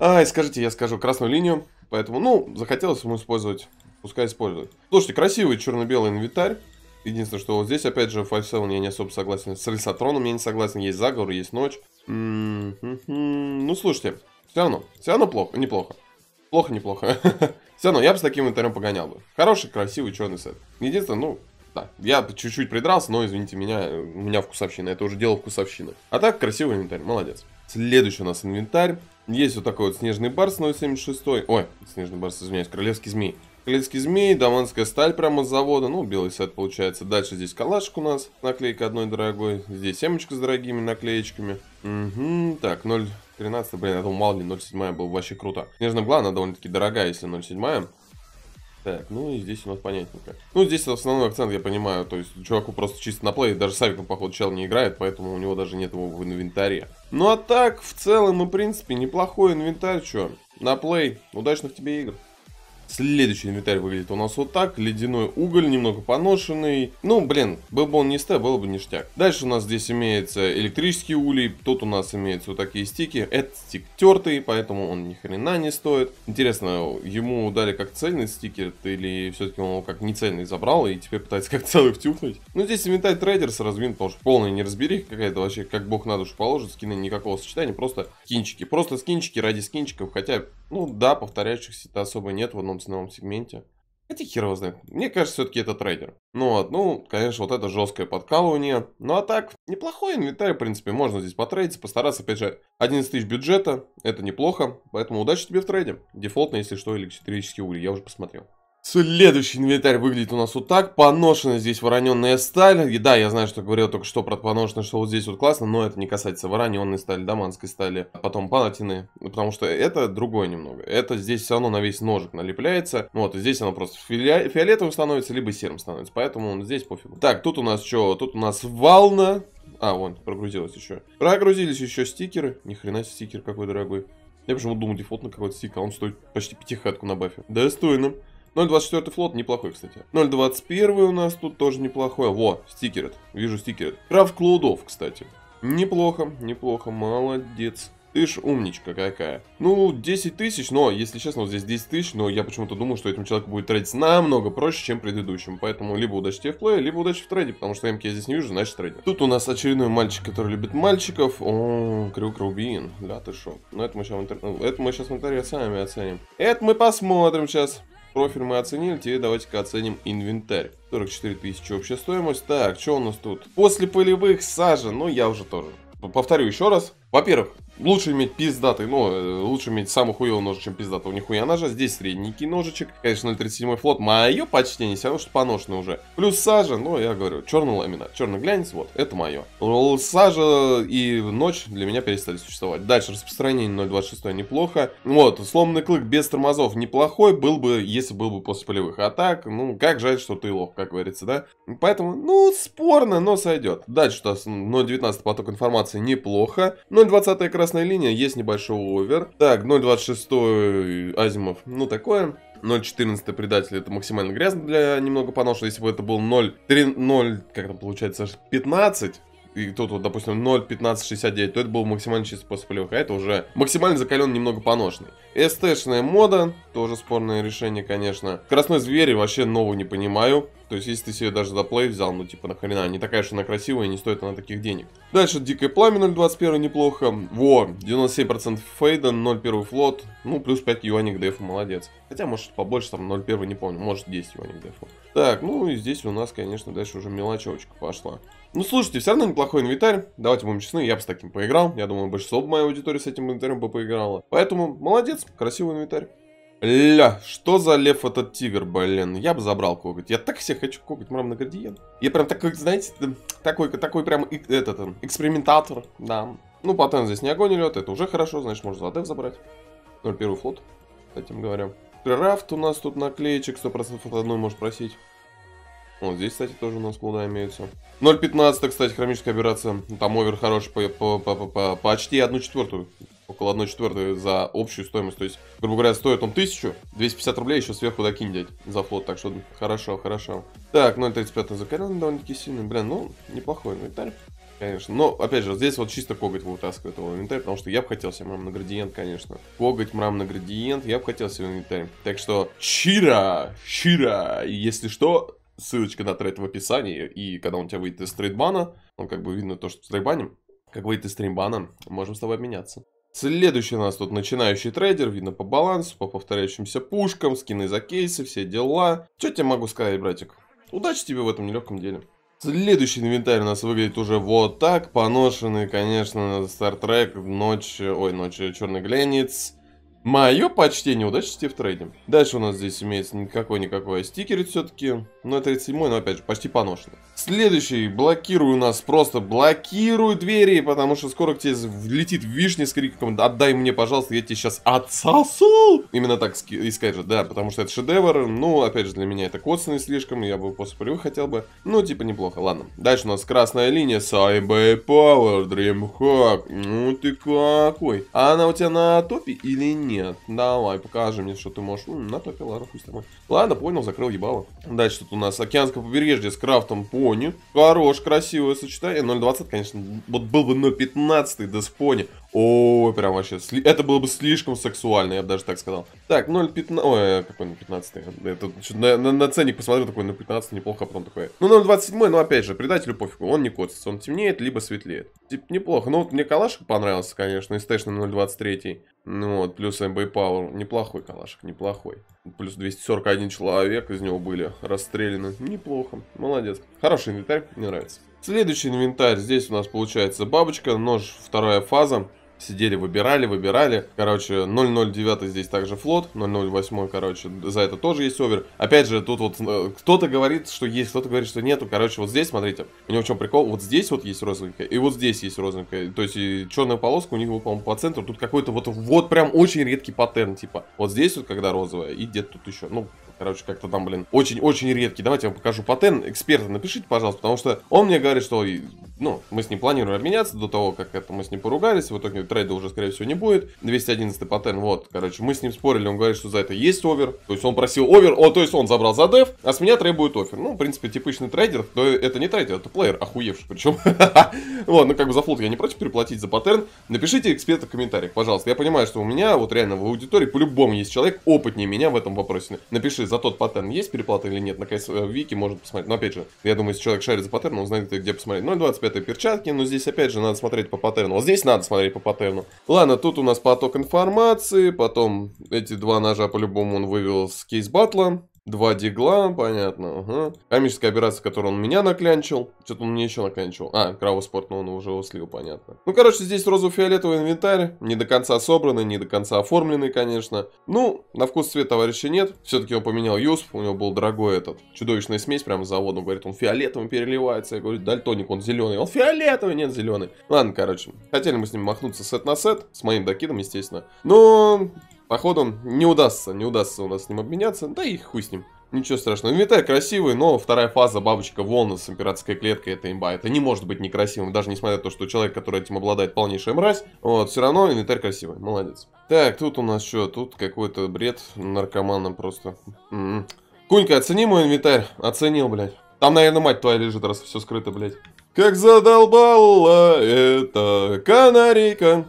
Ай, скажите, я скажу красную линию. Поэтому, ну, захотелось ему использовать. Пускай использует. Слушайте, красивый черно-белый инвентарь. Единственное, что вот здесь, опять же, 5-7 я не особо согласен. С Рельсатроном я не согласен. Есть заговор, есть ночь. М -м -м ну, слушайте, все равно. Все равно плохо. Неплохо. Плохо, неплохо. Все равно, я бы с таким инвентарем погонял бы. Хороший, красивый, черный сет. Единственное, ну, да, я чуть-чуть придрался, но, извините меня, у меня вкусовщина. Это уже дело вкусовщины. А так, красивый инвентарь, молодец. Следующий у нас инвентарь. Есть вот такой вот снежный барс 076. Ой, снежный барс, извиняюсь, королевский змей. Королевский змей, даманская сталь прямо с завода. Ну, белый сет получается. Дальше здесь калашик у нас. Наклейка одной дорогой. Здесь семечка с дорогими наклеечками. Угу, так, 0... 13, блин, я думал, мало ли 0,7 был вообще круто. Снежная мгла, она довольно-таки дорогая, если 0,7. Так, ну и здесь у нас понятненько. Ну, здесь основной акцент, я понимаю, то есть чуваку просто чисто на плей, даже Савиком, походу, чел не играет, поэтому у него даже нет его в инвентаре. Ну а так, в целом и в принципе, неплохой инвентарь, что На плей, удачных тебе игр. Следующий инвентарь выглядит у нас вот так. Ледяной уголь, немного поношенный. Ну, блин, был бы он не стэ, было бы ништяк. Дальше у нас здесь имеется электрический улей. Тут у нас имеются вот такие стики. Этот стик тертый, поэтому он ни хрена не стоит. Интересно, ему дали как цельный стикер или все-таки он его как не цельный забрал и теперь пытается как целый втюхнуть? Ну, здесь инвентарь трейдерс развин, потому что полный неразберих какая-то вообще, как бог на душу положит. Скины никакого сочетания, просто скинчики. Просто скинчики ради скинчиков, хотя ну да, повторяющихся-то особо нет в одном ценовом сегменте. Хотя хер его знает. Мне кажется, все-таки это трейдер. Ну вот, ну, конечно, вот это жесткое подкалывание. Ну а так, неплохой инвентарь, в принципе, можно здесь потрейдиться, постараться, опять же, 11 тысяч бюджета, это неплохо, поэтому удачи тебе в трейде. Дефолтно, если что, электрический уголь, я уже посмотрел. Следующий инвентарь выглядит у нас вот так. Поношенная здесь вороненная сталь. И да, я знаю, что говорил только что про поношенную, что вот здесь вот классно, но это не касается вороненной стали, даманской стали, а потом панатины, потому что это другое немного. Это здесь все равно на весь ножик налепляется. Ну вот, и здесь оно просто фиолетовым становится, либо серым становится, поэтому он здесь пофигу. Так, тут у нас что? Тут у нас волна. А, вон, прогрузилось еще. Прогрузились еще стикеры. Ни хрена стикер какой дорогой. Я почему думал дефолтный какой-то стикер, а он стоит почти пятихатку на бафе. Достойно. Да, ну. 024 флот неплохой, кстати. 021 у нас тут тоже неплохой. Во, стикерет. Вижу стикерет. Крафт клоудов, кстати. Неплохо, неплохо, молодец. Ты ж умничка какая. Ну, 10 тысяч, но, если честно, вот здесь 10 тысяч, но я почему-то думаю, что этому человеку будет тратить намного проще, чем предыдущему. Поэтому либо удачи тебе в плее, либо удачи в трейде, потому что МК я здесь не вижу, значит трейдер. Тут у нас очередной мальчик, который любит мальчиков. О, Крюк Рубин. Да, ты шо. Но ну, это мы сейчас в интер... Ну, это мы сейчас в интервью сами оценим. Это мы посмотрим сейчас. Профиль мы оценили, теперь давайте-ка оценим инвентарь. 44 тысячи общая стоимость. Так, что у нас тут? После полевых сажен, ну я уже тоже. Повторю еще раз. Во-первых, Лучше иметь пиздатый, но ну, э, лучше иметь самый хуёвый нож, чем пиздатого нихуя ножа. Здесь средненький ножичек. Конечно, 037 флот, мое почтение, все равно, что поношено уже. Плюс сажа, ну, я говорю, черный ламинат, черный глянец, вот, это мое. Сажа и ночь для меня перестали существовать. Дальше распространение 026 неплохо. Вот, сломанный клык без тормозов неплохой был бы, если был бы после полевых атак. Ну, как жаль, что ты лох, как говорится, да? Поэтому, ну, спорно, но сойдет. Дальше у нас 019 поток информации неплохо. 020 красота красная линия, есть небольшой овер. Так, 0.26 азимов, ну такое. 0.14 предатель это максимально грязно для немного поношенного. Если бы это был 0.3, 0, как там получается, 15, и тут вот, допустим, 0, 15, 69, то это был максимально чистый способ левых, а это уже максимально закален, немного поношенный. СТшная мода, тоже спорное решение, конечно. Красной звери вообще новую не понимаю. То есть, если ты себе даже за плей взял, ну, типа, нахрена, не такая уж она красивая, не стоит она таких денег. Дальше Дикое Пламя 0.21 неплохо. Во, 97% фейда, 0.1 флот, ну, плюс 5 юаней к дефу, молодец. Хотя, может, побольше, там, 0.1, не помню, может, 10 юаней к дефу. Так, ну, и здесь у нас, конечно, дальше уже мелочевочка пошла. Ну, слушайте, все равно неплохой инвентарь. Давайте будем честны, я бы с таким поиграл. Я думаю, большинство моей аудитории с этим инвентарем бы поиграла. Поэтому, молодец, красивый инвентарь. Ля, что за лев этот тигр, блин, я бы забрал коготь, я так всех хочу коготь, мрамный градиент. Я прям такой, знаете, такой, такой прям, этот, эм, экспериментатор, да. Ну, патент здесь не огонь лед, это уже хорошо, значит, можно задев забрать. Ну, первый флот, этим говорю. Крафт у нас тут наклеечек 100% от одной можешь просить. Вот здесь, кстати, тоже у нас куда имеются. 0.15, кстати, хромическая операция. Там овер хороший по, по, по, по, по, почти 1 четвертую. Около 1 четвертой за общую стоимость. То есть, грубо говоря, стоит он 1000, 250 рублей еще сверху докинь, дядь, за флот. Так что хорошо, хорошо. Так, 0.35 закорен довольно-таки сильный. Блин, ну, неплохой инвентарь. Конечно. Но, опять же, здесь вот чисто коготь вытаскивает его инвентарь, потому что я бы хотел себе мраморный градиент, конечно. Коготь, мраморный градиент, я бы хотел себе инвентарь. Так что, чира, чира, если что, ссылочка на тред в описании, и когда он у тебя выйдет из трейдбана, он ну, как бы видно то, что с трейдбаном, как выйдет из трейдбана, можем с тобой обменяться. Следующий у нас тут начинающий трейдер, видно по балансу, по повторяющимся пушкам, скины за кейсы, все дела. Что тебе могу сказать, братик? Удачи тебе в этом нелегком деле. Следующий инвентарь у нас выглядит уже вот так, поношенный, конечно, Стартрек, ночь, ой, ночь, черный глянец. Мое почтение, удачи тебе в трейде. Дальше у нас здесь имеется никакой-никакой а стикер все-таки но ну, это 37 но опять же, почти поношено. Следующий, блокируй нас, просто блокируй двери, потому что скоро к тебе влетит вишня с криком «Отдай мне, пожалуйста, я тебе сейчас отсосу!» Именно так и скажет, да, потому что это шедевр, ну, опять же, для меня это коцанный слишком, я бы после прыва хотел бы, ну, типа, неплохо, ладно. Дальше у нас красная линия, Cyber Power, Dreamhack, ну ты какой. А она у тебя на топе или нет? Давай, покажи мне, что ты можешь. М, на топе, ладно, пусть тобой. Ладно, понял, закрыл ебало. Дальше тут нас океанское побережье с крафтом пони. Хорош, красивое сочетание. 0.20, конечно, вот был бы 0.15 до спони. Ой, прям вообще, это было бы слишком сексуально, я бы даже так сказал. Так, 0,15, ой, какой 0,15, это на, на, на ценник посмотрю, такой 0,15 неплохо, а потом такой, ну 0,27, но опять же, предателю пофигу, он не котится, он темнеет, либо светлеет. Типа, неплохо, ну вот мне калашик понравился, конечно, и стейшн 0,23, ну вот, плюс MB Power, неплохой калашик, неплохой. Плюс 241 человек из него были расстреляны, неплохо, молодец. Хороший инвентарь, мне нравится. Следующий инвентарь. Здесь у нас получается бабочка, нож, вторая фаза. Сидели, выбирали, выбирали. Короче, 009 здесь также флот, 008, короче, за это тоже есть овер. Опять же, тут вот э, кто-то говорит, что есть, кто-то говорит, что нету. Короче, вот здесь, смотрите, у него в чем прикол, вот здесь вот есть розовенькая, и вот здесь есть розовенькая. То есть, и черная полоска у них, по-моему, по центру. Тут какой-то вот, вот прям очень редкий паттерн, типа, вот здесь вот, когда розовая, и где-то тут еще. Ну, Короче, как-то там, блин, очень-очень редкий. Давайте я вам покажу Патен, Эксперта напишите, пожалуйста, потому что он мне говорит, что, ну, мы с ним планируем обменяться до того, как это мы с ним поругались. В итоге трейда уже, скорее всего, не будет. 211 Патен, вот, короче, мы с ним спорили, он говорит, что за это есть овер. То есть он просил овер, о, то есть он забрал за деф, а с меня требует офер. Ну, в принципе, типичный трейдер, то это не трейдер, это плеер, охуевший причем. Вот, ну, как бы за флот я не против переплатить за паттерн. Напишите эксперта в комментариях, пожалуйста. Я понимаю, что у меня, вот реально, в аудитории по-любому есть человек опытнее меня в этом вопросе. Напиши, за тот паттерн есть переплата или нет, на э, Вики можно посмотреть. Но опять же, я думаю, если человек шарит за паттерн, он знает, где посмотреть. 0.25 ну перчатки, но здесь опять же надо смотреть по паттерну. Вот здесь надо смотреть по паттерну. Ладно, тут у нас поток информации, потом эти два ножа по-любому он вывел с кейс батла. Два дигла, понятно, ага. Комическая операция, которую он меня наклянчил. Что-то он мне еще наклянчил. А, Крау Спорт, но он уже его слил, понятно. Ну, короче, здесь розово-фиолетовый инвентарь. Не до конца собранный, не до конца оформленный, конечно. Ну, на вкус цвет товарища нет. Все-таки он поменял Юсп, у него был дорогой этот. Чудовищная смесь прямо с завода. говорит, он фиолетовым переливается. Я говорю, дальтоник, он зеленый. Он фиолетовый, нет, зеленый. Ладно, короче. Хотели мы с ним махнуться сет на сет. С моим докидом, естественно. Но Походу, не удастся, не удастся у нас с ним обменяться. Да и хуй с ним. Ничего страшного. Инвентарь красивый, но вторая фаза бабочка волны с императорской клеткой это имба. Это не может быть некрасивым, даже несмотря на то, что человек, который этим обладает, полнейшая мразь. Вот, все равно инвентарь красивый. Молодец. Так, тут у нас что? Тут какой-то бред наркоманом просто. М м-м. -м. Кунька, оцени мой инвентарь. Оценил, блядь. Там, наверное, мать твоя лежит, раз все скрыто, блядь. Как задолбала эта канарейка.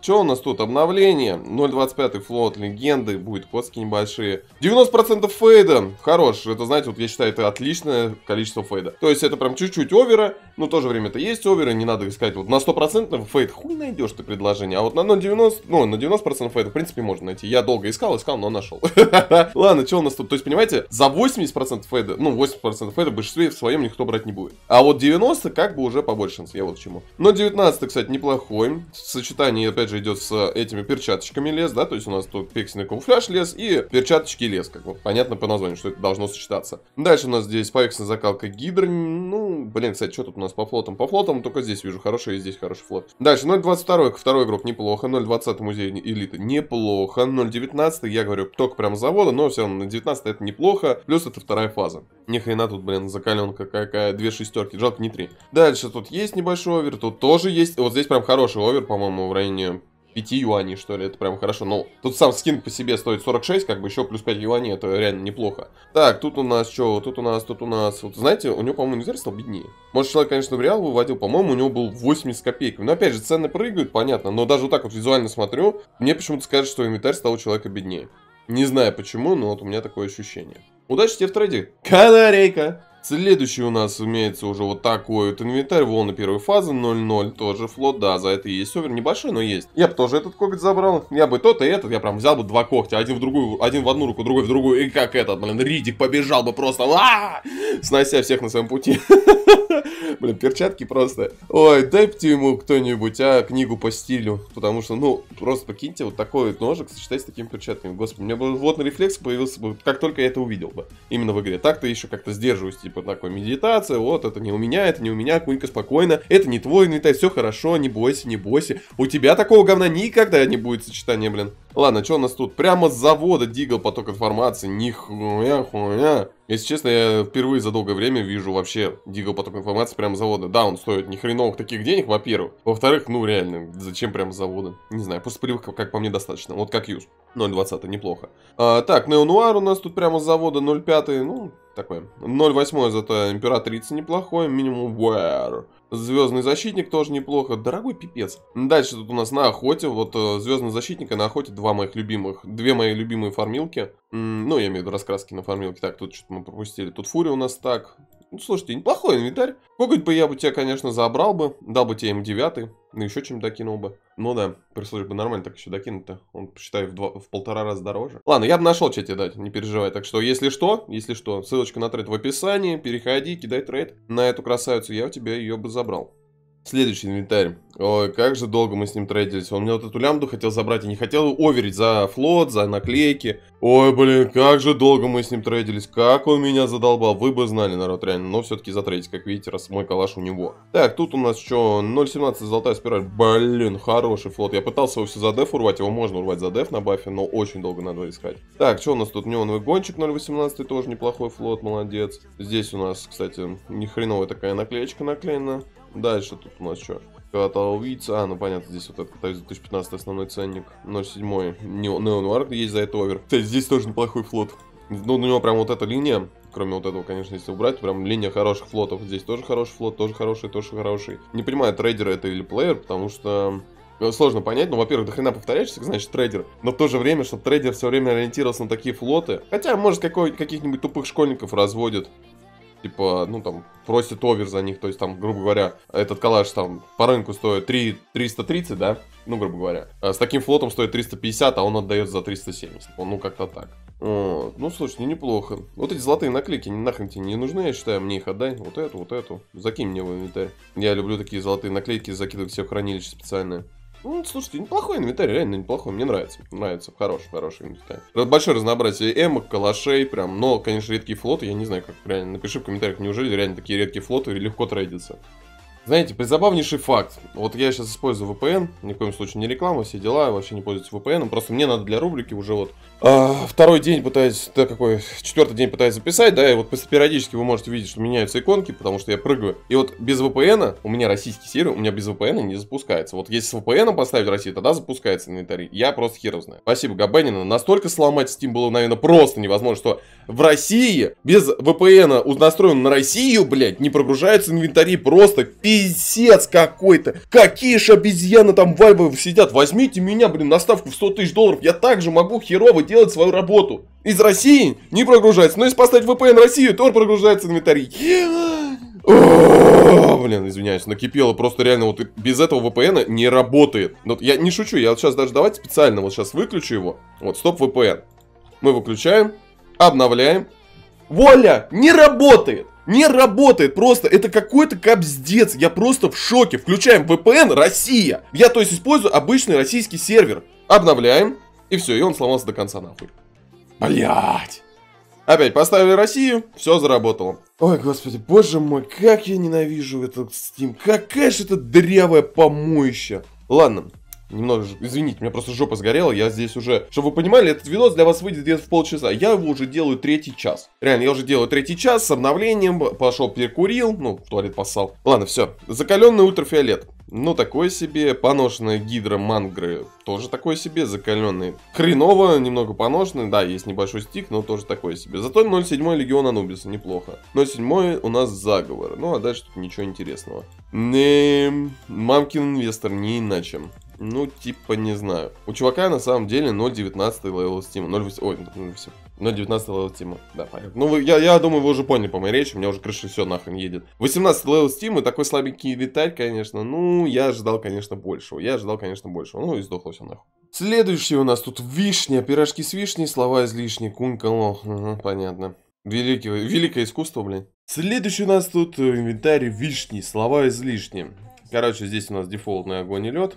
Что у нас тут? Обновление. 0.25 флот, легенды, будет коски небольшие. 90% фейда. Хорош. Это, знаете, вот я считаю, это отличное количество фейда. То есть это прям чуть-чуть овера, но в то же время это есть овера, не надо искать вот на 100% фейд. Хуй найдешь ты предложение. А вот на 0.90, ну, на 90% фейда, в принципе, можно найти. Я долго искал, искал, но нашел. Ладно, что у нас тут? То есть, понимаете, за 80% фейда, ну, 80% фейда в большинстве в своем никто брать не будет. А вот 90 как бы уже побольше шанс. Я вот к чему. Но 19, кстати, неплохой. В сочетании, опять опять же, идет с этими перчаточками лес, да, то есть у нас тут пиксельный камуфляж лес и перчаточки лес, как бы понятно по названию, что это должно сочетаться. Дальше у нас здесь поверхностная закалка гидр, ну, блин, кстати, что тут у нас по флотам? По флотам только здесь вижу хороший и здесь хороший флот. Дальше 0.22, ко второй игрок неплохо, 0.20 музей элиты неплохо, 0.19, я говорю, только прям с завода, но все равно на 19 это неплохо, плюс это вторая фаза. Ни хрена тут, блин, закаленка какая, две шестерки, жалко не три. Дальше тут есть небольшой овер, тут тоже есть, вот здесь прям хороший овер, по-моему, в районе 5 юаней, что ли, это прям хорошо. Ну, тут сам скин по себе стоит 46, как бы еще плюс 5 юаней, это реально неплохо. Так, тут у нас что, тут у нас, тут у нас, вот знаете, у него, по-моему, инвентарь стал беднее. Может, человек, конечно, в реал выводил, по-моему, у него был 80 копеек. Но, ну, опять же, цены прыгают, понятно, но даже вот так вот визуально смотрю, мне почему-то скажут, что инвентарь стал у человека беднее. Не знаю почему, но вот у меня такое ощущение. Удачи тебе в трейде, канарейка! Следующий у нас имеется уже вот такой вот инвентарь, волны первой фазы, 0-0, тоже флот, да, за это есть овер, небольшой, но есть. Я бы тоже этот коготь забрал, я бы тот и этот, я прям взял бы два когтя, один в другую, один в одну руку, другой в другую, и как этот, блин, Ридик побежал бы просто, а -а -а! снося всех на своем пути. Блин, перчатки просто. Ой, дайте ему кто-нибудь, а, книгу по стилю, потому что, ну, просто покиньте вот такой вот ножик, сочетайте с такими перчатками, господи, у меня бы вот на рефлекс появился бы, как только я это увидел бы, именно в игре. Так-то еще как-то сдерживаюсь, типа, типа такой медитация, вот это не у меня, это не у меня, Кунька, спокойно, это не твой ну инвентарь, все хорошо, не бойся, не бойся. У тебя такого говна никогда не будет сочетания, блин. Ладно, что у нас тут? Прямо с завода дигл поток информации, нихуя, хуя. Если честно, я впервые за долгое время вижу вообще дигл поток информации прямо с завода. Да, он стоит ни хреновых таких денег, во-первых. Во-вторых, ну реально, зачем прямо с завода? Не знаю, просто привык, как по мне, достаточно. Вот как юз. 0.20, неплохо. А, так, Неонуар у нас тут прямо с завода 0.5, ну, такой. 0.8 зато императрица неплохой, минимум wear. Звездный защитник тоже неплохо. Дорогой пипец. Дальше тут у нас на охоте. Вот э, звездного защитника на охоте два моих любимых. Две мои любимые формилки. Ну, я имею в виду раскраски на формилке. Так, тут что-то мы пропустили. Тут фури у нас так. Ну, слушайте, неплохой инвентарь. Коготь бы я бы тебя, конечно, забрал бы. Дал бы тебе М9, ну еще чем докинул бы. Ну да, прислужь бы нормально так еще докинуть-то. Он, считай, в, два, в полтора раза дороже. Ладно, я бы нашел, что тебе дать, не переживай. Так что, если что, если что, ссылочка на трейд в описании. Переходи, кидай трейд на эту красавицу. Я у тебя ее бы забрал. Следующий инвентарь. Ой, как же долго мы с ним трейдились. Он мне вот эту лямду хотел забрать и не хотел оверить за флот, за наклейки. Ой, блин, как же долго мы с ним трейдились. Как он меня задолбал. Вы бы знали, народ, реально. Но все-таки затрейдить, как видите, раз мой калаш у него. Так, тут у нас что? 0.17 золотая спираль. Блин, хороший флот. Я пытался его все за деф урвать. Его можно урвать за деф на бафе, но очень долго надо искать. Так, что у нас тут? Неоновый гонщик 0.18. Тоже неплохой флот, молодец. Здесь у нас, кстати, нехреновая такая наклеечка наклеена. Дальше тут у нас что? Каталог яйца. А, ну понятно, здесь вот этот 2015 основной ценник. 07 Неонуар, есть за это овер. Кстати, здесь тоже неплохой флот. Ну, у него прям вот эта линия, кроме вот этого, конечно, если убрать, прям линия хороших флотов. Здесь тоже хороший флот, тоже хороший, тоже хороший. Не понимаю, трейдер это или плеер, потому что ну, сложно понять. Ну, во-первых, до хрена повторяешься, значит, трейдер. Но в то же время, чтобы трейдер все время ориентировался на такие флоты. Хотя, может, каких-нибудь тупых школьников разводит типа, ну там, просит овер за них, то есть там, грубо говоря, этот коллаж там по рынку стоит 3, 330, да, ну, грубо говоря, а с таким флотом стоит 350, а он отдает за 370, он, ну, как-то так. О, ну, слушай, неплохо. Вот эти золотые наклейки нахрен тебе не нужны, я считаю, мне их отдай, вот эту, вот эту, закинь мне в инвентарь. Я люблю такие золотые наклейки, закидывать все в хранилище специальное. Ну, слушайте, неплохой инвентарь, реально неплохой, мне нравится. Нравится, хороший, хороший инвентарь. Большое разнообразие эмок, калашей, прям, но, конечно, редкие флоты, я не знаю, как реально, напиши в комментариях, неужели реально такие редкие флоты легко трейдятся. Знаете, призабавнейший факт. Вот я сейчас использую VPN, ни в коем случае не реклама, все дела, я вообще не пользуюсь VPN. Просто мне надо для рубрики уже вот э, второй день пытаюсь, да какой, четвертый день пытаюсь записать, да, и вот периодически вы можете видеть, что меняются иконки, потому что я прыгаю. И вот без VPN, у меня российский сервер, у меня без VPN не запускается. Вот если с VPN поставить Россию, тогда запускается инвентарь. Я просто хер знаю. Спасибо Габенина. Настолько сломать Steam было, наверное, просто невозможно, что в России без VPN настроен на Россию, блядь, не прогружается инвентарь просто пи пиздец какой-то. Какие же обезьяны там вайбы сидят. Возьмите меня, блин, на ставку в 100 тысяч долларов. Я также могу херово делать свою работу. Из России не прогружается. Но если поставить VPN Россию, то прогружается инвентарь. О, блин, извиняюсь, накипело. Просто реально вот без этого VPN не работает. Ну, вот я не шучу, я вот сейчас даже давайте специально вот сейчас выключу его. Вот, стоп VPN. Мы выключаем, обновляем. Воля, не работает! Не работает просто, это какой-то капздец, я просто в шоке. Включаем VPN Россия. Я то есть использую обычный российский сервер. Обновляем, и все, и он сломался до конца нахуй. Блять. Опять поставили Россию, все заработало. Ой, господи, боже мой, как я ненавижу этот Steam. Какая же это дрявая помоища. Ладно, немного, извините, у меня просто жопа сгорела, я здесь уже, чтобы вы понимали, этот видос для вас выйдет где-то в полчаса, я его уже делаю третий час. Реально, я уже делаю третий час с обновлением, пошел перекурил, ну, в туалет поссал. Ладно, все, закаленный ультрафиолет. Ну, такое себе. Поношенные гидро мангры тоже такое себе. Закаленный хреново, немного поношенные. Да, есть небольшой стик, но тоже такое себе. Зато 0,7 легион Анубиса, неплохо. 0,7 у нас заговор. Ну, а дальше тут ничего интересного. Не... Мамкин инвестор, не иначе. Ну, типа, не знаю. У чувака на самом деле 0.19 левел стима. 0.8, ой, 0.8. 0.19 левел стима. Да, понятно. Ну, вы, я, я думаю, вы уже поняли по моей речи, у меня уже крыша все нахрен едет. 18 левел стима, такой слабенький виталь, конечно. Ну, я ожидал, конечно, большего. Я ожидал, конечно, большего. Ну, и сдохло все нахуй. Следующий у нас тут вишня, пирожки с вишней, слова излишние, кунька лох. Угу, понятно. Великое, великое искусство, блин. Следующий у нас тут э, инвентарь вишни, слова излишние. Короче, здесь у нас дефолтный огонь и лед.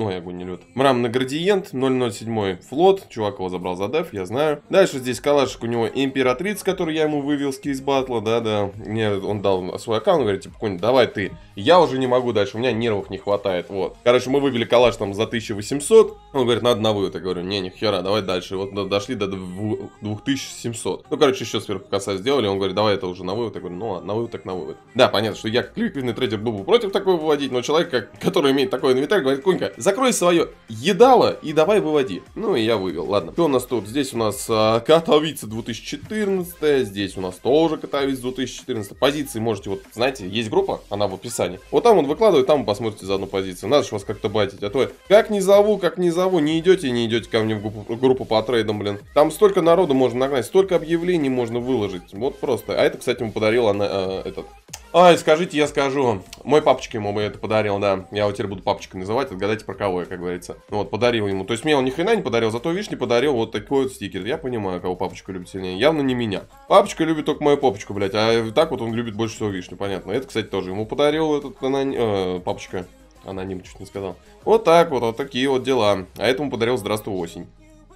Ой, ну, огонь не лед. Мрамный градиент, 007 флот. Чувак его забрал за деф, я знаю. Дальше здесь калашик у него императриц, который я ему вывел с кейс батла, да-да. Мне он дал свой аккаунт, говорит, типа, какой давай ты. Я уже не могу дальше, у меня нервов не хватает, вот. Короче, мы вывели калаш там за 1800. Он говорит, надо на вывод. Я говорю, не, ни хера, давай дальше. Вот дошли до 2700. Ну, короче, еще сверху коса сделали. Он говорит, давай это уже на вывод. Я говорю, ну ладно, на вывод так на вывод. Да, понятно, что я как ликвидный трейдер был бы против такого выводить, но человек, как, который имеет такой инвентарь, говорит, Кунька, за Закрой свое едало и давай выводи. Ну и я вывел, ладно. Что у нас тут? Здесь у нас э, Катовица 2014, здесь у нас тоже Катовица 2014. Позиции можете, вот, знаете, есть группа, она в описании. Вот там он выкладывает, там посмотрите за одну позицию. Надо же вас как-то батить, а то как не зову, как не зову, не идете, не идете ко мне в группу, по трейдам, блин. Там столько народу можно нагнать, столько объявлений можно выложить. Вот просто. А это, кстати, ему подарил она, э, этот Ай, скажите, я скажу. Мой папочка ему бы это подарил, да. Я его теперь буду папочкой называть, отгадайте про кого я, как говорится. Ну вот, подарил ему. То есть мне он ни хрена не подарил, зато вишни подарил вот такой вот стикер. Я понимаю, кого папочка любит сильнее. Явно не меня. Папочка любит только мою попочку, блядь. А так вот он любит больше всего вишню, понятно. Это, кстати, тоже ему подарил этот аноним... Э, папочка. Аноним, чуть не сказал. Вот так вот, вот такие вот дела. А этому подарил «Здравствуй, осень».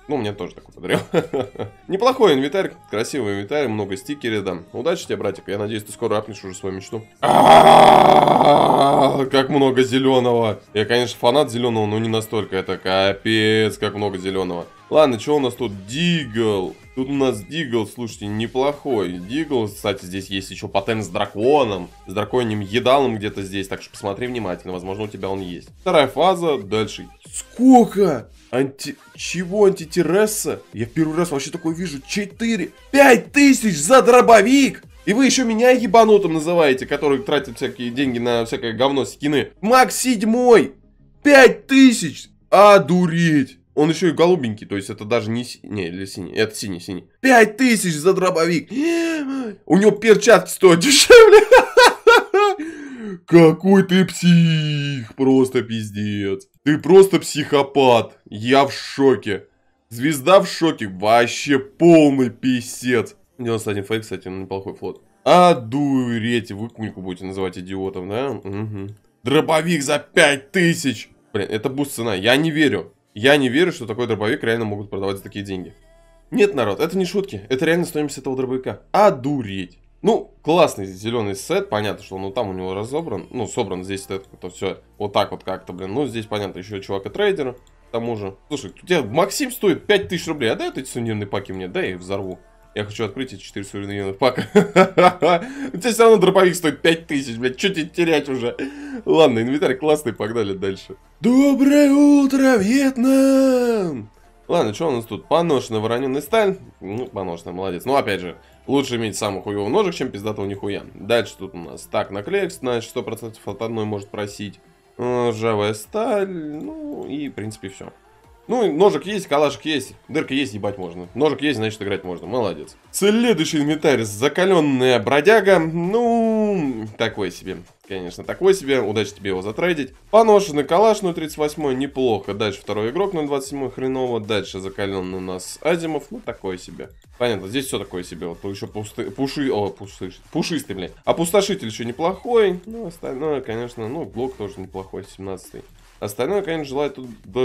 Ну, мне тоже такой подарил. Неплохой инвентарь, красивый инвентарь, много стикеров там. Удачи тебе, братик. Я надеюсь, ты скоро апнешь уже свою мечту. Как много зеленого. Я, конечно, фанат зеленого, но не настолько. Это капец, как много зеленого. Ладно, что у нас тут? Дигл. Тут у нас Дигл, слушайте, неплохой. Дигл, кстати, здесь есть еще патент с драконом. С драконьим едалом где-то здесь. Так что посмотри внимательно, возможно, у тебя он есть. Вторая фаза. Дальше Сколько? Анти... Чего антитерресса? Я первый раз вообще такое вижу. 4, 5 тысяч за дробовик! И вы еще меня ебанутым называете, который тратит всякие деньги на всякое говно скины. Мак седьмой! 5 тысяч! Одуреть! Он еще и голубенький, то есть это даже не си... не, или синий, это синий-синий. 5 тысяч за дробовик! У него перчатки стоят дешевле! Какой ты псих! Просто пиздец. Ты просто психопат. Я в шоке. Звезда в шоке. Вообще полный писец. 91 фейк, кстати, неплохой флот. А дуреть, вы кунику будете называть идиотом, да? Угу. Дробовик за 5000! Блин, это буст цена, я не верю. Я не верю, что такой дробовик реально могут продавать за такие деньги. Нет, народ, это не шутки, это реально стоимость этого дробовика. А дуреть. Ну, классный зеленый сет, понятно, что ну там у него разобран, ну, собран здесь это, все вот так вот как-то, блин. Ну, здесь, понятно, еще чувак и трейдер, к тому же. Слушай, у тебя Максим стоит 5000 рублей, а дай вот эти сувенирные паки мне, дай и взорву. Я хочу открыть эти 4 сувенирных пака. У тебя все равно дроповик стоит 5000, блядь, что тебе терять уже? Ладно, инвентарь классный, погнали дальше. Доброе утро, Вьетнам! Ладно, что у нас тут? Поношенная вороненая сталь. Ну, поношенная, молодец. Ну, опять же, Лучше иметь самых хуевый ножек, чем пиздатого нихуя. Дальше тут у нас так, наклеек, значит, 100% от одной может просить. Э, ржавая сталь, ну и, в принципе, все. Ну, ножик есть, калашик есть, дырка есть, ебать можно. Ножик есть, значит, играть можно. Молодец. Следующий инвентарь. Закаленная бродяга. Ну, такой себе. Конечно, такой себе, удачи тебе его затрейдить. Поношенный калаш на 38 неплохо. Дальше второй игрок на 27 хреново. Дальше закаленный у нас Азимов, ну такое себе. Понятно, здесь все такое себе. Вот еще пусты, пуши, о, пуши, пушистый, блин. Опустошитель еще неплохой. Ну, остальное, конечно, ну, блок тоже неплохой, 17 -й. Остальное, конечно, желает,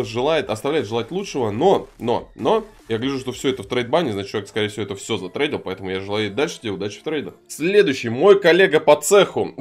желает оставляет желать лучшего, но, но, но, я гляжу, что все это в трейдбане, значит, человек, скорее всего, это все затрейдил, поэтому я желаю дальше тебе удачи в трейдах. Следующий, мой коллега по цеху.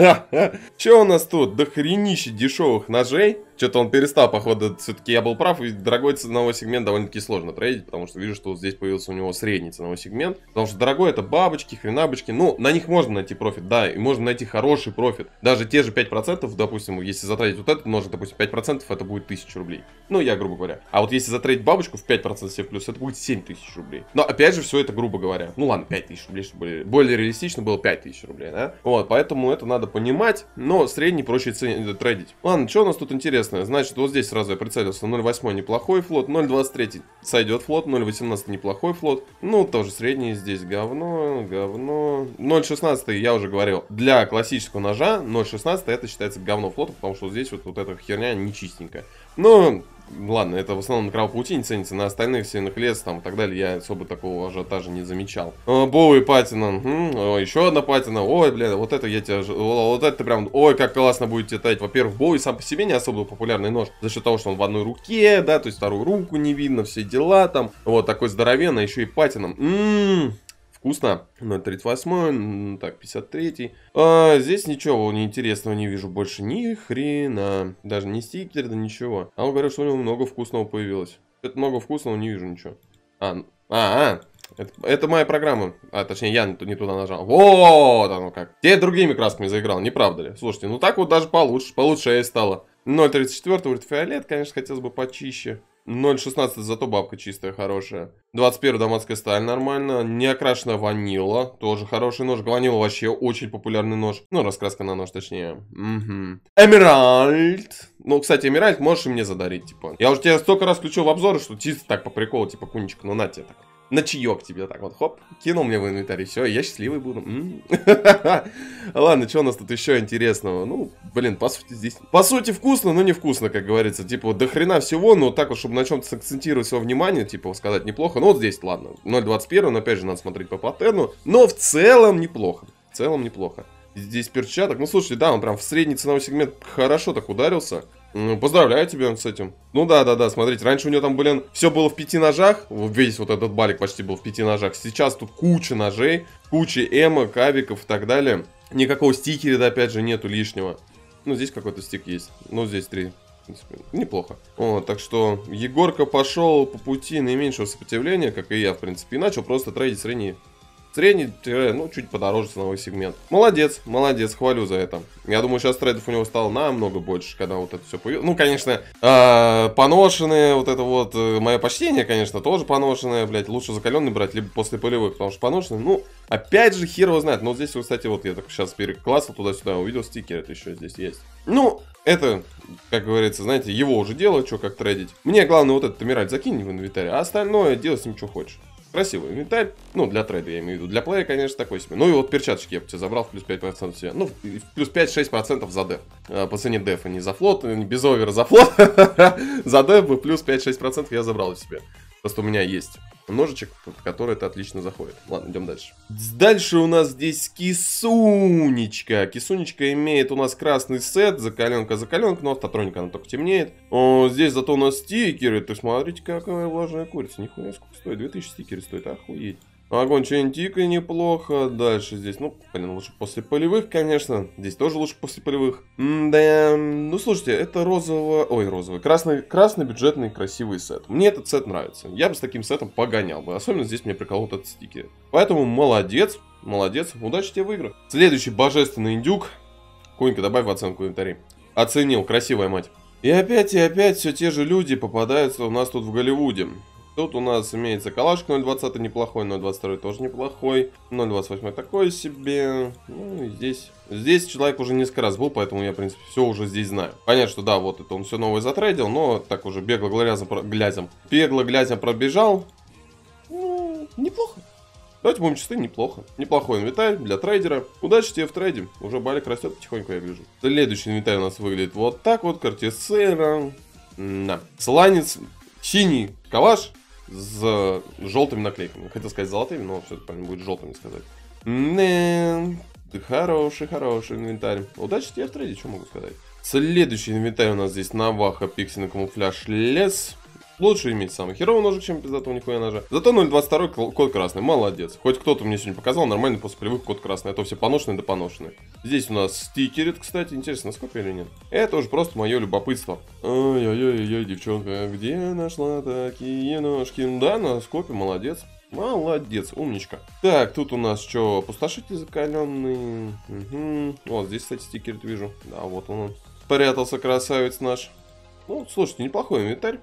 Че у нас тут? До хренище дешевых ножей. Что-то он перестал, походу, все-таки я был прав, и дорогой ценовой сегмент довольно-таки сложно трейдить, потому что вижу, что здесь появился у него средний ценовой сегмент, потому что дорогой это бабочки, хренабочки, ну, на них можно найти профит, да, и можно найти хороший профит, даже те же 5%, допустим, если затратить вот этот умножить, допустим, 5%, это будет 1000 рублей, ну, я грубо говоря, а вот если затратить бабочку в 5% себе в плюс, это будет 7000 рублей, но, опять же, все это грубо говоря, ну, ладно, 5000 рублей, чтобы более реалистично было 5000 рублей, да, вот, поэтому это надо понимать, но средний проще ценить трейдить. Ладно, что у нас тут интересно? интересное. Значит, вот здесь сразу я прицелился. 0,8 неплохой флот, 0,23 сойдет флот, 0,18 неплохой флот. Ну, тоже средний здесь говно, говно. 0,16 я уже говорил. Для классического ножа 0,16 это считается говно флота, потому что здесь вот, вот эта херня нечистенькая чистенькая. Ну, ладно, это в основном на Кровопаутине ценится, на остальных сильных лес там и так далее я особо такого ажиотажа не замечал. А, о, Патина, угу. О, а, еще одна Патина, ой, бля, вот это я тебя, вот это прям, ой, как классно будет титать. Во-первых, Боуи сам по себе не особо популярный нож, за счет того, что он в одной руке, да, то есть вторую руку не видно, все дела там, вот такой здоровенный, а еще и Патином. Ммм, вкусно. 0.38, так, 53. А, здесь ничего неинтересного не вижу больше. Ни хрена. Даже не стикер, да ничего. А он говорит, что у него много вкусного появилось. Это много вкусного, не вижу ничего. А, а, а. Это, это моя программа. А, точнее, я не туда нажал. Вот оно как. Я другими красками заиграл, не правда ли? Слушайте, ну так вот даже получше. Получше я и стало. 0.34, говорит, фиолет, конечно, хотелось бы почище. 0.16 зато бабка чистая, хорошая. 21 дамасская сталь нормально. Неокрашенная ванила. Тоже хороший нож. Ванила вообще очень популярный нож. Ну, раскраска на нож, точнее. Угу. Эмеральд. Ну, кстати, Эмеральд можешь и мне задарить, типа. Я уже тебя столько раз включил в обзоры, что чисто так по приколу, типа, кунечка, ну на тебе так на чаек тебе так вот, хоп, кинул мне в инвентарь, все, я счастливый буду. Ладно, что у нас тут еще интересного? Ну, блин, по сути здесь, по сути вкусно, но не вкусно как говорится. Типа, до хрена всего, но так вот, чтобы на чем-то сакцентировать свое внимание, типа, сказать неплохо. Ну, вот здесь, ладно, 0.21, но опять же надо смотреть по паттерну, но в целом неплохо, в целом неплохо. Здесь перчаток, ну, слушайте, да, он прям в средний ценовой сегмент хорошо так ударился. Ну, поздравляю тебя с этим. Ну да, да, да, смотрите, раньше у нее там, блин, все было в пяти ножах. Весь вот этот балик почти был в пяти ножах. Сейчас тут куча ножей, куча эмок, кавиков и так далее. Никакого стикера, да, опять же, нету лишнего. Ну, здесь какой-то стик есть. Ну, здесь три. неплохо. О, так что Егорка пошел по пути наименьшего сопротивления, как и я, в принципе, и начал просто трейдить средние средний, ну, чуть подороже ценовой сегмент. Молодец, молодец, хвалю за это. Я думаю, сейчас трейдов у него стало намного больше, когда вот это все появилось. Ну, конечно, э, поношенные, вот это вот, э, мое почтение, конечно, тоже поношенное, блядь, лучше закаленный брать, либо после полевых, потому что поношенные, ну, опять же, хер его знает. Но вот здесь, кстати, вот я так сейчас переклассил туда-сюда, увидел стикер, это еще здесь есть. Ну, это, как говорится, знаете, его уже дело, что как трейдить. Мне главное вот этот Эмираль закинь в инвентарь, а остальное делай с ним, что хочешь. Красивый инвентарь. Ну, для трейда я имею в виду. Для плея, конечно, такой себе. Ну и вот перчаточки я бы тебе забрал ну, в плюс 5% себе. Ну, в плюс 5-6% за деф. Э, по цене дефа. Не за флот, э, не без овера за флот. за деф бы плюс 5-6% я забрал себе. Просто у меня есть ножичек, под который это отлично заходит. Ладно, идем дальше. Дальше у нас здесь кисунечка. Кисунечка имеет у нас красный сет, закаленка, закаленка, но автотроника она только темнеет. О, здесь зато у нас стикеры. Ты смотрите, какая влажная курица. Нихуя сколько стоит. 2000 стикеры стоит, охуеть. Огонь Чентика неплохо. Дальше здесь, ну, блин, лучше после полевых, конечно. Здесь тоже лучше после полевых. М да, ну, слушайте, это розово... Ой, розовый. Красный, красный бюджетный красивый сет. Мне этот сет нравится. Я бы с таким сетом погонял бы. Особенно здесь мне приколол этот стики. Поэтому молодец, молодец. Удачи тебе в играх. Следующий божественный индюк. Конька, добавь в оценку инвентарей. Оценил, красивая мать. И опять и опять все те же люди попадаются у нас тут в Голливуде. Тут у нас имеется калашик 0.20 неплохой, 0.22 тоже неплохой, 0.28 такой себе. Ну и здесь... Здесь человек уже несколько раз был, поэтому я, в принципе, все уже здесь знаю. Понятно, что да, вот это он все новое затрейдил, но так уже бегло глязом, Бегло глязем пробежал. Ну, неплохо. Давайте будем чисты, неплохо. Неплохой инвентарь для трейдера. Удачи тебе в трейде. Уже балик растет потихоньку, я вижу. Следующий инвентарь у нас выглядит вот так вот. Картисера. Да. Сланец. Синий калаш с желтыми наклейками. Хотел сказать золотыми, но все таки будет желтыми сказать. Не, хороший, хороший инвентарь. Удачи тебе в трейде, что могу сказать. Следующий инвентарь у нас здесь Наваха, Пикси на камуфляж, лес. Лучше иметь самый херовый ножик, чем без этого нихуя ножа. Зато 0.22 код красный, молодец. Хоть кто-то мне сегодня показал, нормально после привык код красный, а то все поношенные да поношенные. Здесь у нас стикерит, кстати, интересно, сколько или нет. Это уже просто мое любопытство. Ой-ой-ой, девчонка, где нашла такие ножки? Да, на скопе, молодец. Молодец, умничка. Так, тут у нас что, опустошитель закаленный. Угу. Вот здесь, кстати, стикерит вижу. Да, вот он. Спрятался красавец наш. Ну, слушайте, неплохой инвентарь.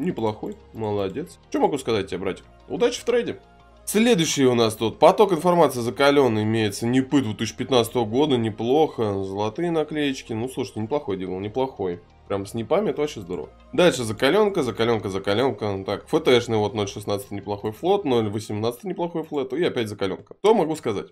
Неплохой, молодец. Что могу сказать тебе, братик? Удачи в трейде. Следующий у нас тут. Поток информации закаленный имеется. Не пыт 2015 года, неплохо. Золотые наклеечки. Ну, слушайте, неплохой делал, неплохой. Прям с непами вообще здорово. Дальше закаленка, закаленка, закаленка. Так, ФТшный вот 0.16 неплохой флот, 0.18 неплохой флот и опять закаленка. Что могу сказать?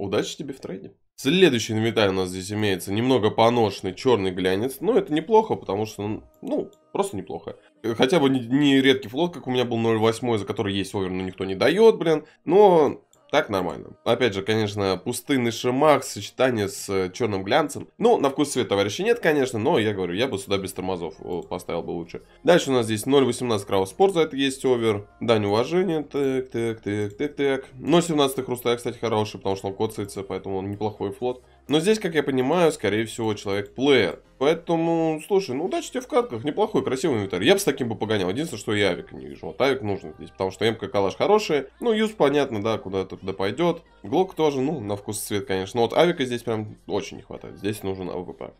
Удачи тебе в трейде. Следующий инвентарь у нас здесь имеется немного поношенный черный глянец. Но ну, это неплохо, потому что, ну, просто неплохо. Хотя бы не, не редкий флот, как у меня был 0.8, за который есть овер, но никто не дает, блин. Но так нормально. Опять же, конечно, пустынный шамах, сочетание с э, черным глянцем. Ну, на вкус цвет, товарищи, нет, конечно, но я говорю, я бы сюда без тормозов э, поставил бы лучше. Дальше у нас здесь 0.18 Крау за это есть овер. Дань уважения, так, так, так, так, так. 0.17 Хрустая, кстати, хороший, потому что он коцается, поэтому он неплохой флот. Но здесь, как я понимаю, скорее всего, человек-плеер. Поэтому, слушай, ну удачи тебе в катках, неплохой, красивый инвентарь. Я бы с таким бы погонял. Единственное, что я авика не вижу. Вот авик нужен здесь, потому что МК калаш хорошие. Ну, юз, понятно, да, куда-то туда пойдет. Глок тоже, ну, на вкус и цвет, конечно. Но вот авика здесь прям очень не хватает. Здесь нужен АВП.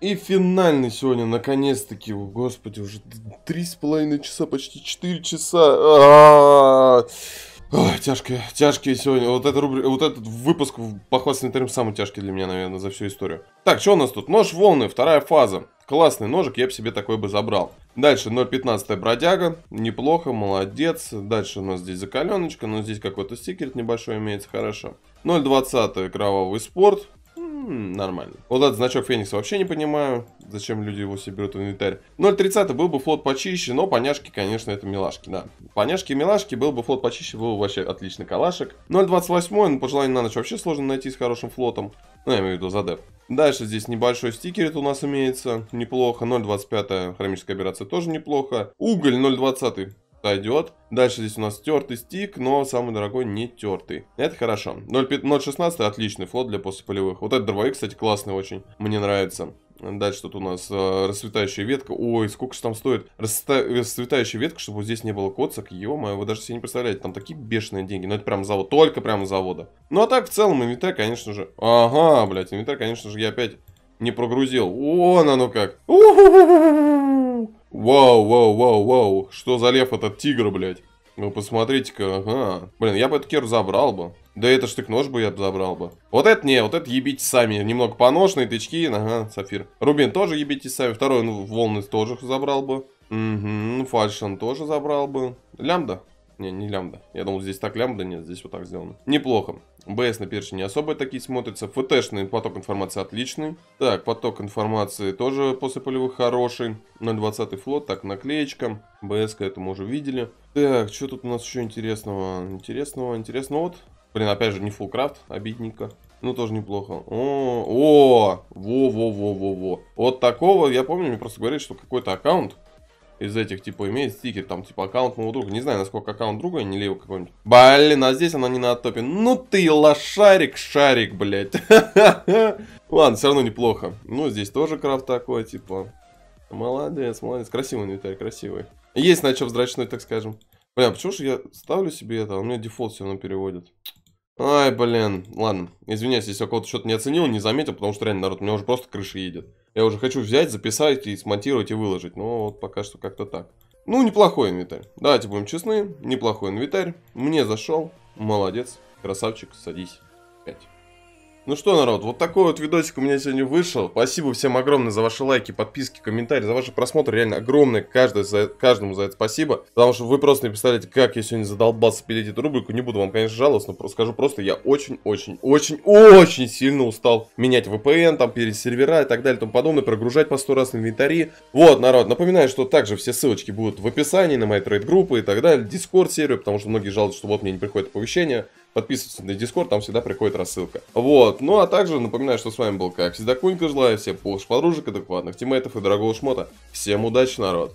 И финальный сегодня, наконец-таки, господи, уже три с половиной часа, почти 4 часа. А -а -а -а. Ой, тяжкие, тяжкие сегодня. Вот, эта рубри... вот этот выпуск «Похват санитарим» самый тяжкий для меня, наверное, за всю историю. Так, что у нас тут? Нож волны, вторая фаза. Классный ножик, я бы себе такой бы забрал. Дальше 0.15 бродяга, неплохо, молодец. Дальше у нас здесь закаленочка, но здесь какой-то стикер небольшой имеется, хорошо. 0.20 кровавый спорт, нормально. Вот этот значок Феникса вообще не понимаю, зачем люди его себе берут в инвентарь. 0.30 был бы флот почище, но поняшки, конечно, это милашки, да. Поняшки и милашки был бы флот почище, был бы вообще отличный калашек. 0.28, ну, по желанию на ночь вообще сложно найти с хорошим флотом. Ну, я имею в виду за деп. Дальше здесь небольшой стикерит у нас имеется, неплохо. 0.25 хромическая операция тоже неплохо. Уголь 0.20 сойдет. Дальше здесь у нас тертый стик, но самый дорогой не тертый. Это хорошо. 0.16 отличный флот для послеполевых. Вот этот дробовик, кстати, классный очень. Мне нравится. Дальше тут у нас э, расцветающая ветка. Ой, сколько же там стоит Расста... расцветающая ветка, чтобы здесь не было коцок. Ё-моё, вы даже себе не представляете. Там такие бешеные деньги. Но это прям завод. Только прям завода. Ну а так, в целом, инвентарь, конечно же... Ага, блядь, инвентарь, конечно же, я опять не прогрузил. Вон оно как. Вау, вау, вау, вау. Что за лев этот тигр, блядь? Ну, посмотрите-ка, ага. Блин, я бы эту керу забрал бы. Да это штык-нож бы я забрал бы. Вот это не, вот это ебите сами. Немного поношные тычки, ага, сапфир. Рубин тоже ебите сами. Второй ну, волны тоже забрал бы. Угу, ну, фальшин тоже забрал бы. Лямда? Не, не лямда. Я думал, здесь так лямда нет, здесь вот так сделано. Неплохо. БС на першень не особо такие смотрятся. ФТшный поток информации отличный. Так, поток информации тоже после полевых хороший. 020 флот, так, наклеечка. БС, к этому уже видели. Так, что тут у нас еще интересного? Интересного, интересного. Вот, блин, опять же, не фулкрафт, обидненько. Ну, тоже неплохо. О, о, во-во-во-во-во. Вот такого, я помню, мне просто говорили, что какой-то аккаунт из этих, типа, имеет стикер, там, типа, аккаунт моего друга. Не знаю, насколько аккаунт друга, не левый какой-нибудь. Блин, а здесь она не на топе. Ну ты лошарик, шарик, блядь. Ладно, все равно неплохо. Ну, здесь тоже крафт такой, типа. Молодец, молодец. Красивый инвентарь, красивый. Есть на чем вздрачной, так скажем. Бля, почему же я ставлю себе это, а у меня дефолт все равно переводит. Ай, блин. Ладно, извиняюсь, если я кого-то что-то не оценил, не заметил, потому что реально, народ, у меня уже просто крыша едет. Я уже хочу взять, записать и смонтировать и выложить, но вот пока что как-то так. Ну, неплохой инвентарь. Давайте будем честны, неплохой инвентарь. Мне зашел, молодец, красавчик, садись. 5. Ну что, народ, вот такой вот видосик у меня сегодня вышел. Спасибо всем огромное за ваши лайки, подписки, комментарии, за ваши просмотры. Реально огромное каждый за, каждому за это спасибо. Потому что вы просто не представляете, как я сегодня задолбался перед эту рубрику. Не буду вам, конечно, жаловаться, но скажу просто, я очень-очень-очень-очень сильно устал менять VPN, там, перед сервера и так далее и тому подобное, прогружать по сто раз инвентари. Вот, народ, напоминаю, что также все ссылочки будут в описании на мои трейд-группы и так далее, дискорд сервер потому что многие жалуются, что вот мне не приходит оповещение. Подписывайтесь на Discord, там всегда приходит рассылка. Вот, ну а также напоминаю, что с вами был, как всегда, Кунька. Желаю всем полш подружек, адекватных тиммейтов и дорогого шмота. Всем удачи, народ!